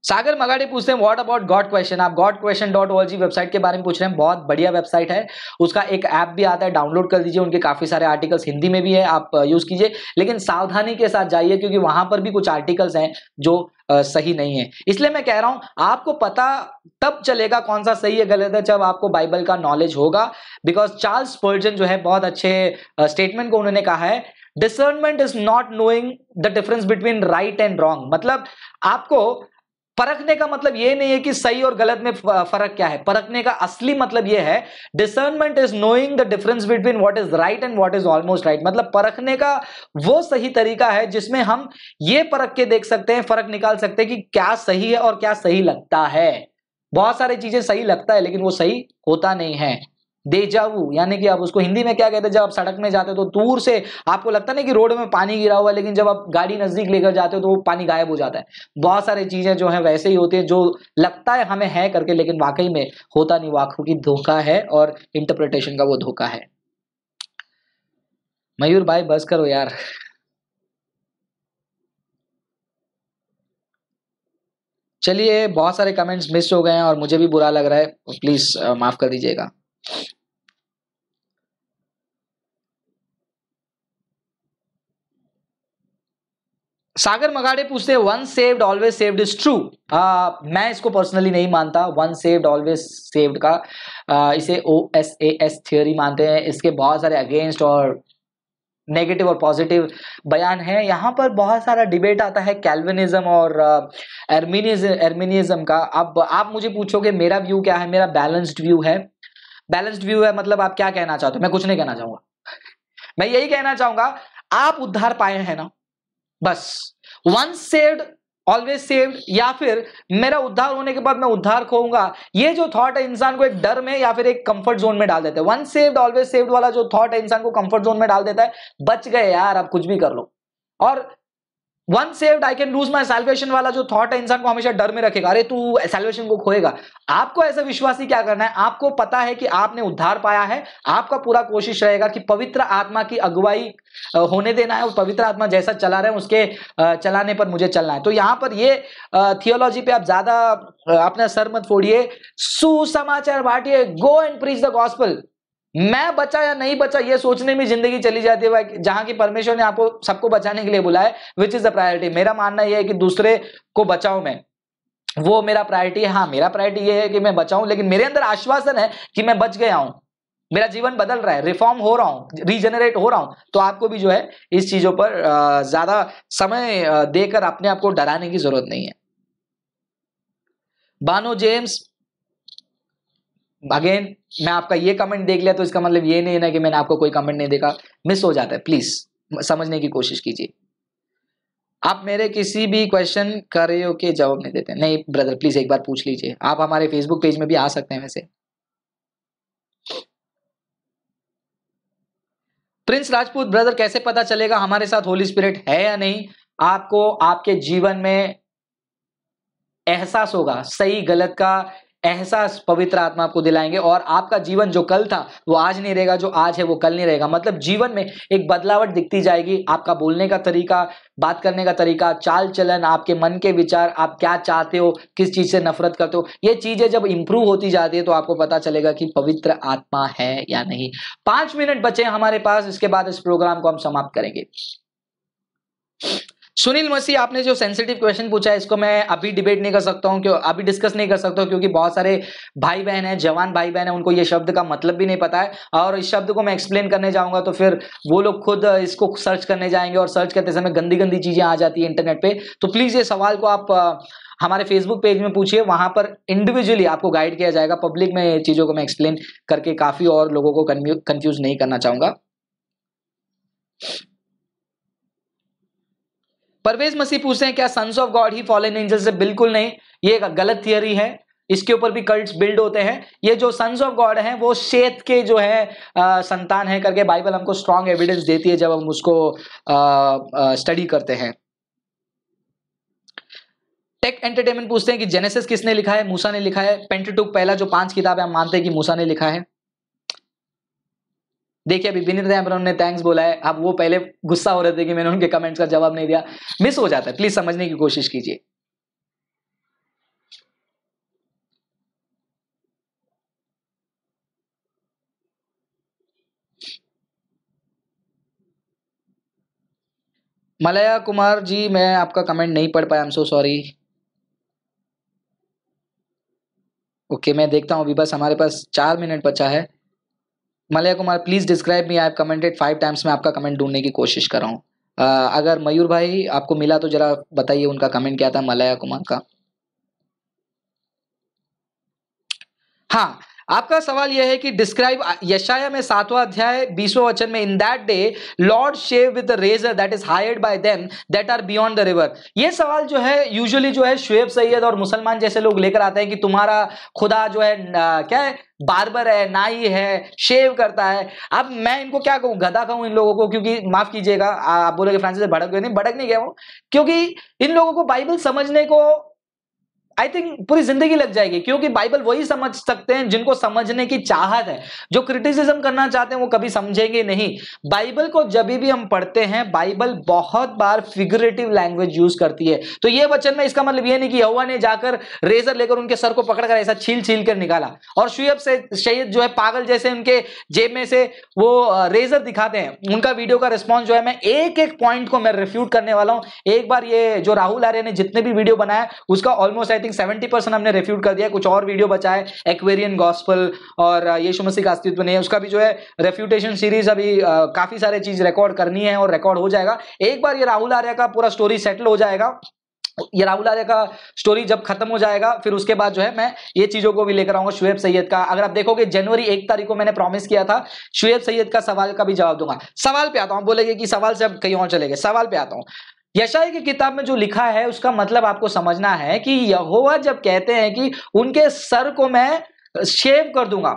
सागर मगाड़ी पूछते हैं व्हाट अबाउट गॉड क्वेश्चन आप God question dot O website के बारे में पूछ रहे हैं बहुत बढ़िया वेबसाइट है उसका एक ऐप भी आता है डाउनलोड कर दीजिए उनके काफ़ी सारे आर्टिकल्स हिंदी में भी है आप यूज़ uh, कीजिए लेकिन सावधानी के साथ जाइए क्योंकि वहां पर भी कुछ आर्टिकल्स हैं जो आ, uh, सही नहीं है इसलिए मैं कह रहा हूं आपको पता तब चलेगा कौन सा सही है गलत है जब आपको बाइबल का नॉलेज होगा बिकॉज चार्ल्स पर्जन जो है बहुत अच्छे स्टेटमेंट uh, को उन्होंने कहा है discernment is not knowing the difference between right and wrong मतलब आपको परखने का मतलब ये नहीं है कि सही और गलत में फर्क क्या है परखने का असली मतलब यह है discernment is knowing the difference between what is right and what is almost right मतलब परखने का वो सही तरीका है जिसमें हम ये परख के देख सकते हैं फर्क निकाल सकते हैं कि क्या सही है और क्या सही लगता है बहुत सारी चीजें सही लगता है लेकिन वो सही होता नहीं है देजावू यानी कि आप उसको हिंदी में क्या कहते हैं जब आप सड़क में जाते हो तो दूर से आपको लगता नहीं कि रोड में पानी गिरा हुआ है लेकिन जब आप गाड़ी नजदीक लेकर जाते हो तो वो पानी गायब हो जाता है बहुत सारी चीजें जो है वैसे ही होती है जो लगता है हमें है करके लेकिन वाकई में होता नहीं वाकू की धोखा है और इंटरप्रिटेशन का वो धोखा है मयूर भाई बस करो यार चलिए बहुत सारे कमेंट्स मिस हो गए हैं और मुझे भी बुरा लग रहा है प्लीज़ माफ़ कर दीजिएगा सागर मगाड़े पूछते हैं once saved always saved is true मैं इसको पर्सनली नहीं मानता वन सेव्ड ऑलवेज सेव्ड का uh, इसे O S A S theory मानते हैं इसके बहुत सारे अगेंस्ट और नेगेटिव और पॉजिटिव बयान है यहाँ पर बहुत सारा डिबेट आता है कैल्विनिज्म और एर्मीनिज एर्मीनिज्म का अब आप मुझे पूछोगे मेरा व्यू क्या है मेरा बैलेंस्ड व्यू है बैलेंस्ड व्यू है मतलब आप क्या कहना चाहते हो मैं कुछ नहीं कहना चाहूंगा मैं यही कहना चाहूंगा आप उद्धार पाए हैं ना बस वन सेव्ड ऑलवेज सेव्ड या फिर मेरा उद्धार होने के बाद मैं उद्धार खोऊंगा ये जो थॉट है इंसान को एक डर में या फिर एक कंफर्ट जोन में डाल देता है वन सेव्ड ऑलवेज सेव्ड वाला जो थॉट है इंसान को कंफर्ट जोन में डाल देता है बच गए यार अब कुछ भी कर लो और once saved I can lose my salvation वाला जो थॉट है इंसान को हमेशा डर में रखेगा अरे तू सेल्वेशन को खोएगा आपको ऐसा विश्वासी क्या करना है आपको पता है कि आपने उद्धार पाया है आपका पूरा कोशिश रहेगा कि पवित्र आत्मा की अगुवाई होने देना है और पवित्र आत्मा जैसा चला रहे हैं उसके चलाने पर मुझे चलना है तो यहाँ पर ये थियोलॉजी पे आप ज्यादा अपना सर मत फोड़िए सुसमाचार बांटिए go and preach the gospel मैं बचा या नहीं बचा ये सोचने में जिंदगी चली जाती है जहां की परमेश्वर ने आपको सबको बचाने के लिए बुलाया विच इज द प्रायोरिटी मेरा मानना यह है कि दूसरे को बचाओ मैं वो मेरा प्रायोरिटी है हाँ मेरा प्रायोरिटी ये है कि मैं बचाऊं लेकिन मेरे अंदर आश्वासन है कि मैं बच गया हूं मेरा जीवन बदल रहा है रिफॉर्म हो रहा हूं रीजनरेट हो रहा हूं तो आपको भी जो है इस चीजों पर ज्यादा समय देकर अपने आप को डराने की जरूरत नहीं है बानो जेम्स अगेन मैं आपका ये कमेंट देख लिया तो इसका मतलब ये नहीं है ना कि मैंने आपको कोई कमेंट नहीं देखा मिस हो जाता है प्लीज समझने की कोशिश कीजिए आप मेरे किसी भी क्वेश्चन कर रहे हो के जवाब नहीं देते नहीं ब्रदर प्लीज एक बार पूछ लीजिए आप हमारे फेसबुक पेज में भी आ सकते हैं वैसे प्रिंस राजपूत ब्रदर कैसे पता चलेगा हमारे साथ होली स्पिरिट है या नहीं आपको आपके जीवन में एहसास होगा सही गलत का एहसास पवित्र आत्मा आपको दिलाएंगे और आपका जीवन जो कल था वो आज नहीं रहेगा जो आज है वो कल नहीं रहेगा मतलब जीवन में एक बदलावट दिखती जाएगी आपका बोलने का तरीका बात करने का तरीका चाल चलन आपके मन के विचार आप क्या चाहते हो किस चीज़ से नफरत करते हो ये चीज़ें जब इंप्रूव होती जाती है तो आपको पता चलेगा कि पवित्र आत्मा है या नहीं पांच मिनट बचे हमारे पास इसके बाद इस प्रोग्राम को हम समाप्त करेंगे सुनील मसी आपने जो सेंसिटिव क्वेश्चन पूछा है इसको मैं अभी डिबेट नहीं कर सकता हूँ क्यों अभी डिस्कस नहीं कर सकता हूँ क्योंकि बहुत सारे भाई बहन हैं जवान भाई बहन हैं उनको ये शब्द का मतलब भी नहीं पता है और इस शब्द को मैं एक्सप्लेन करने जाऊँगा तो फिर वो लोग खुद इसको सर्च करने जाएंगे और सर्च करते समय गंदी गंदी चीज़ें आ जाती है इंटरनेट पर तो प्लीज़ ये सवाल को आप हमारे फेसबुक पेज में पूछिए वहाँ पर इंडिविजुअली आपको गाइड किया जाएगा पब्लिक में चीज़ों को मैं एक्सप्लेन करके काफ़ी और लोगों को कन्फ्यूज़ नहीं करना चाहूँगा परवेज मसीह पूछते हैं क्या सन्स ऑफ गॉड ही फॉलन एंजल से बिल्कुल नहीं ये एक गलत थियरी है इसके ऊपर भी कल्ट बिल्ड होते हैं ये जो सन्स ऑफ गॉड हैं वो शेत के जो है आ, संतान है करके बाइबल हमको स्ट्रांग एविडेंस देती है जब हम उसको स्टडी करते हैं टेक एंटरटेनमेंट पूछते हैं कि जेनेसिस किसने लिखा है मूसा ने लिखा है पेंटेटुक पहला जो पांच किताब है हम मानते हैं कि मूसा ने लिखा है देखिए अभी विनीत ने थैंक्स बोला है अब वो पहले गुस्सा हो रहे थे कि मैंने उनके कमेंट्स का जवाब नहीं दिया मिस हो जाता है प्लीज समझने की कोशिश कीजिए मलया कुमार जी मैं आपका कमेंट नहीं पढ़ पाया एम सो सॉरी ओके मैं देखता हूँ अभी बस हमारे पास चार मिनट बचा है Malaya Kumar please describe me I commented five times मैं आपका कमेंट ढूंढने की कोशिश कर रहा हूँ अगर मयूर भाई आपको मिला तो ज़रा बताइए उनका कमेंट क्या था मलया कुमार का हाँ आपका सवाल यह है कि डिस्क्राइब यशाया में सातवां अध्याय बीसवा वचन में in that day Lord shave with razor that is hired by them that are beyond the river ये सवाल जो है यूजुअली जो है शुएब सैयद और मुसलमान जैसे लोग लेकर आते हैं कि तुम्हारा खुदा जो है क्या है बारबर है नाई है शेव करता है अब मैं इनको क्या कहूँ गधा कहूँ इन लोगों को क्योंकि माफ कीजिएगा आप बोलोगे फ्रांसिस भड़क गए नहीं भड़क नहीं गया हूँ क्योंकि इन लोगों को बाइबल समझने को आई थिंक पूरी जिंदगी लग जाएगी क्योंकि बाइबल वही समझ सकते हैं जिनको समझने की चाहत है जो क्रिटिसिज्म करना चाहते हैं वो कभी समझेंगे नहीं बाइबल को जब भी हम पढ़ते हैं बाइबल बहुत बार फिगरेटिव लैंग्वेज यूज करती है तो ये वचन में इसका मतलब ये नहीं कि यहुआ ने जाकर रेजर लेकर उनके सर को पकड़कर ऐसा छील छील कर निकाला और शुयब से शहीद जो है पागल जैसे उनके जेब में से वो रेजर दिखाते हैं उनका वीडियो का रिस्पॉन्स जो है मैं एक एक पॉइंट को मैं रिफ्यूट करने वाला हूँ एक बार ये जो राहुल आर्य ने जितने भी वीडियो बनाया उसका ऑलमोस्ट थिंक सेवेंटी परसेंट हमने रेफ्यूट कर दिया कुछ और वीडियो बचाए एक्वेरियन गॉस्पल और यीशु मसीह का अस्तित्व नहीं है उसका भी जो है रेफ्यूटेशन सीरीज अभी काफ़ी सारे चीज़ रिकॉर्ड करनी है और रिकॉर्ड हो जाएगा एक बार ये राहुल आर्या का पूरा स्टोरी सेटल हो जाएगा ये राहुल आर्य का स्टोरी जब खत्म हो जाएगा फिर उसके बाद जो है मैं ये चीजों को भी लेकर आऊंगा शुएब सैयद का अगर आप देखोगे जनवरी एक तारीख को मैंने प्रॉमिस किया था शुएब सैयद का सवाल का भी जवाब दूंगा सवाल पे आता हूं बोलेगे कि सवाल से अब कहीं और चले गए सवाल पे आता हूं यशाई की किताब में जो लिखा है उसका मतलब आपको समझना है कि यहोवा जब कहते हैं कि उनके सर को मैं शेव कर दूंगा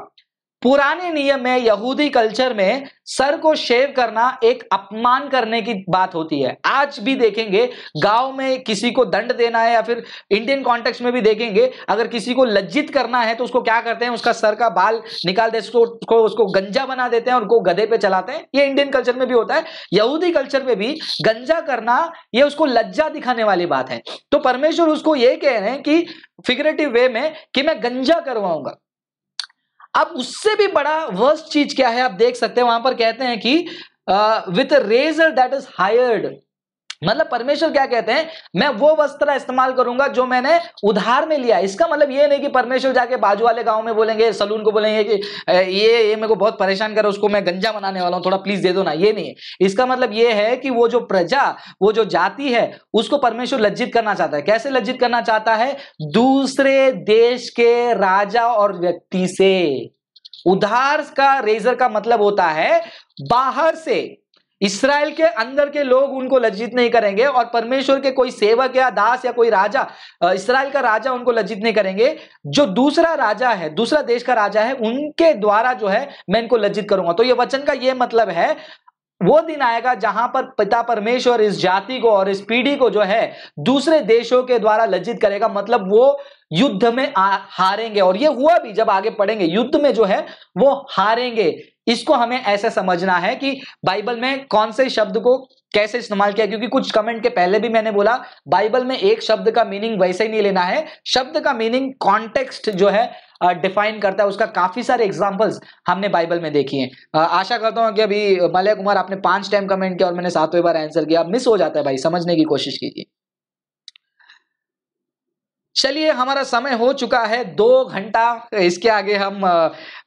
पुराने नियम में यहूदी कल्चर में सर को शेव करना एक अपमान करने की बात होती है आज भी देखेंगे गांव में किसी को दंड देना है या फिर इंडियन कॉन्टेक्स्ट में भी देखेंगे अगर किसी को लज्जित करना है तो उसको क्या करते हैं उसका सर का बाल निकाल देते उसको, उसको उसको गंजा बना देते हैं और उनको गधे पे चलाते हैं ये इंडियन कल्चर में भी होता है यहूदी कल्चर में भी गंजा करना ये उसको लज्जा दिखाने वाली बात है तो परमेश्वर उसको ये कह रहे हैं कि फिगरेटिव वे में कि मैं गंजा करवाऊंगा अब उससे भी बड़ा वर्स्ट चीज क्या है आप देख सकते हैं वहां पर कहते हैं कि with razor that is hired मतलब परमेश्वर क्या कहते हैं मैं वो वस्त्र इस्तेमाल करूंगा जो मैंने उधार में लिया इसका मतलब ये नहीं कि परमेश्वर जाके बाजू वाले गांव में बोलेंगे सलून को बोलेंगे कि ये ये मेरे को बहुत परेशान कर उसको मैं गंजा बनाने वाला हूँ थोड़ा प्लीज दे दो ना ये नहीं है इसका मतलब ये है कि वो जो प्रजा वो जो जाति है उसको परमेश्वर लज्जित करना चाहता है कैसे लज्जित करना चाहता है दूसरे देश के राजा और व्यक्ति से उधार का रेजर का मतलब होता है बाहर से इसराइल के अंदर के लोग उनको लज्जित नहीं करेंगे और परमेश्वर के कोई सेवक या दास या कोई राजा इसराइल का राजा उनको लज्जित नहीं करेंगे जो दूसरा राजा है दूसरा देश का राजा है उनके द्वारा जो है मैं इनको लज्जित करूंगा तो ये वचन का ये मतलब है वो दिन आएगा जहां पर पिता परमेश्वर इस जाति को और इस पीढ़ी को जो है दूसरे देशों के द्वारा लज्जित करेगा मतलब वो युद्ध में हारेंगे और ये हुआ भी जब आगे पढ़ेंगे युद्ध में जो है वो हारेंगे इसको हमें ऐसे समझना है कि बाइबल में कौन से शब्द को कैसे इस्तेमाल किया क्योंकि कुछ कमेंट के पहले भी मैंने बोला बाइबल में एक शब्द का मीनिंग वैसे ही नहीं लेना है शब्द का मीनिंग कॉन्टेक्स्ट जो है डिफाइन करता है उसका काफी सारे एग्जाम्पल्स हमने बाइबल में देखी हैं आशा करता हूं कि अभी मलय कुमार आपने पांच टाइम कमेंट किया और मैंने सातवें बार आंसर किया मिस हो जाता है भाई समझने की कोशिश कीजिए चलिए हमारा समय हो चुका है दो घंटा इसके आगे हम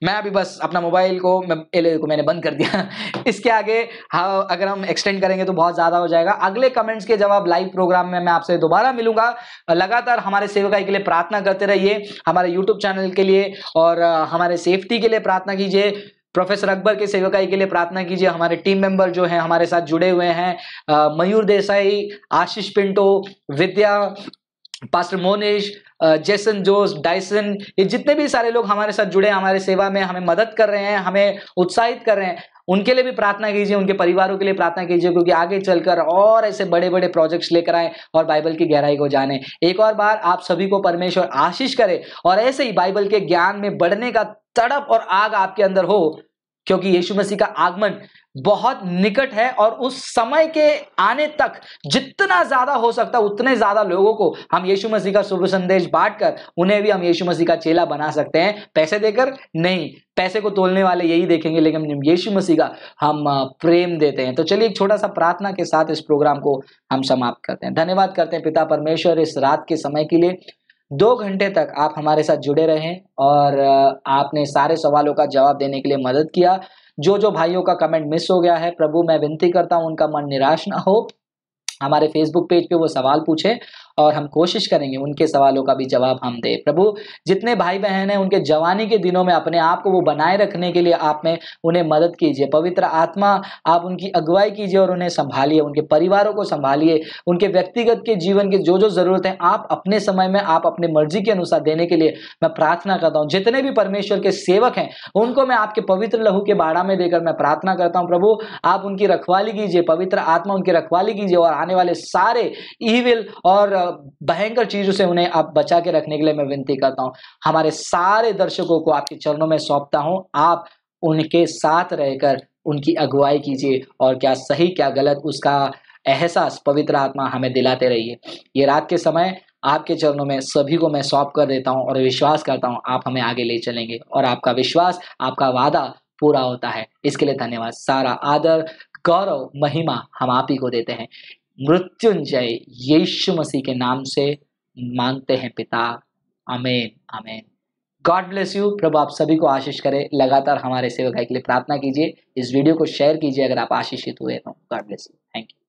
मैं अभी बस अपना मोबाइल को मैं को मैंने बंद कर दिया इसके आगे हाँ अगर हम एक्सटेंड करेंगे तो बहुत ज़्यादा हो जाएगा अगले कमेंट्स के जवाब लाइव प्रोग्राम में मैं आपसे दोबारा मिलूंगा लगातार हमारे सेवकाई के लिए प्रार्थना करते रहिए हमारे यूट्यूब चैनल के लिए और हमारे सेफ्टी के लिए प्रार्थना कीजिए प्रोफेसर अकबर के सेवकाई के लिए प्रार्थना कीजिए हमारे टीम मेंबर जो हैं हमारे साथ जुड़े हुए हैं Mayur Desai Ashish Pinto Vidya pastor Monish Jason Jose Dyson ये जितने भी सारे लोग हमारे साथ जुड़े हमारे सेवा में हमें मदद कर रहे हैं हमें उत्साहित कर रहे हैं उनके लिए भी प्रार्थना कीजिए उनके परिवारों के लिए प्रार्थना कीजिए क्योंकि आगे चलकर और ऐसे बड़े बड़े प्रोजेक्ट्स लेकर आए और बाइबल की गहराई को जाने एक और बार आप सभी को परमेश्वर आशीष करे और ऐसे ही बाइबल के ज्ञान में बढ़ने का तड़प और आग आपके अंदर हो क्योंकि यीशु मसीह का आगमन बहुत निकट है और उस समय के आने तक जितना ज्यादा हो सकता उतने ज्यादा लोगों को हम यीशु मसीह का शुभ संदेश बांटकर उन्हें भी हम यीशु मसीह का चेला बना सकते हैं पैसे देकर नहीं पैसे को तोलने वाले यही देखेंगे लेकिन यीशु मसीह का हम प्रेम देते हैं तो चलिए एक छोटा सा प्रार्थना के साथ इस प्रोग्राम को हम समाप्त करते हैं धन्यवाद करते हैं पिता परमेश्वर इस रात के समय के लिए दो घंटे तक आप हमारे साथ जुड़े रहे और आपने सारे सवालों का जवाब देने के लिए मदद किया जो जो भाइयों का कमेंट मिस हो गया है प्रभु मैं विनती करता हूँ उनका मन निराश ना हो हमारे फेसबुक पेज पे वो सवाल पूछे और हम कोशिश करेंगे उनके सवालों का भी जवाब हम दें प्रभु जितने भाई बहन हैं उनके जवानी के दिनों में अपने आप को वो बनाए रखने के लिए आप में उन्हें मदद कीजिए पवित्र आत्मा आप उनकी अगुवाई कीजिए और उन्हें संभालिए उनके परिवारों को संभालिए उनके व्यक्तिगत के जीवन की जो जो जरूरत है आप अपने समय में आप अपने मर्जी के अनुसार देने के लिए मैं प्रार्थना करता हूँ जितने भी परमेश्वर के सेवक हैं उनको मैं आपके पवित्र लहू के बाड़ा में देकर मैं प्रार्थना करता हूँ प्रभु आप उनकी रखवाली कीजिए पवित्र आत्मा उनकी रखवाली कीजिए और आने वाले सारे ईविल और भयंकर चीजों से उन्हें आप बचा के रखने के लिए मैं विनती करता हूँ हमारे सारे दर्शकों को आपके चरणों में सौंपता हूँ आप उनके साथ रहकर उनकी अगुवाई कीजिए और क्या सही क्या गलत उसका एहसास पवित्र आत्मा हमें दिलाते रहिए ये रात के समय आपके चरणों में सभी को मैं सौंप कर देता हूँ और विश्वास करता हूँ आप हमें आगे ले चलेंगे और आपका विश्वास आपका वादा पूरा होता है इसके लिए धन्यवाद सारा आदर गौरव महिमा हम आप ही को देते हैं मृत्युंजय यीशु मसीह के नाम से मांगते हैं पिता amen amen God bless you प्रभु आप सभी को आशीष करें लगातार हमारे सेवकाई के लिए प्रार्थना कीजिए इस वीडियो को शेयर कीजिए अगर आप आशीषित हुए तो God bless you thank you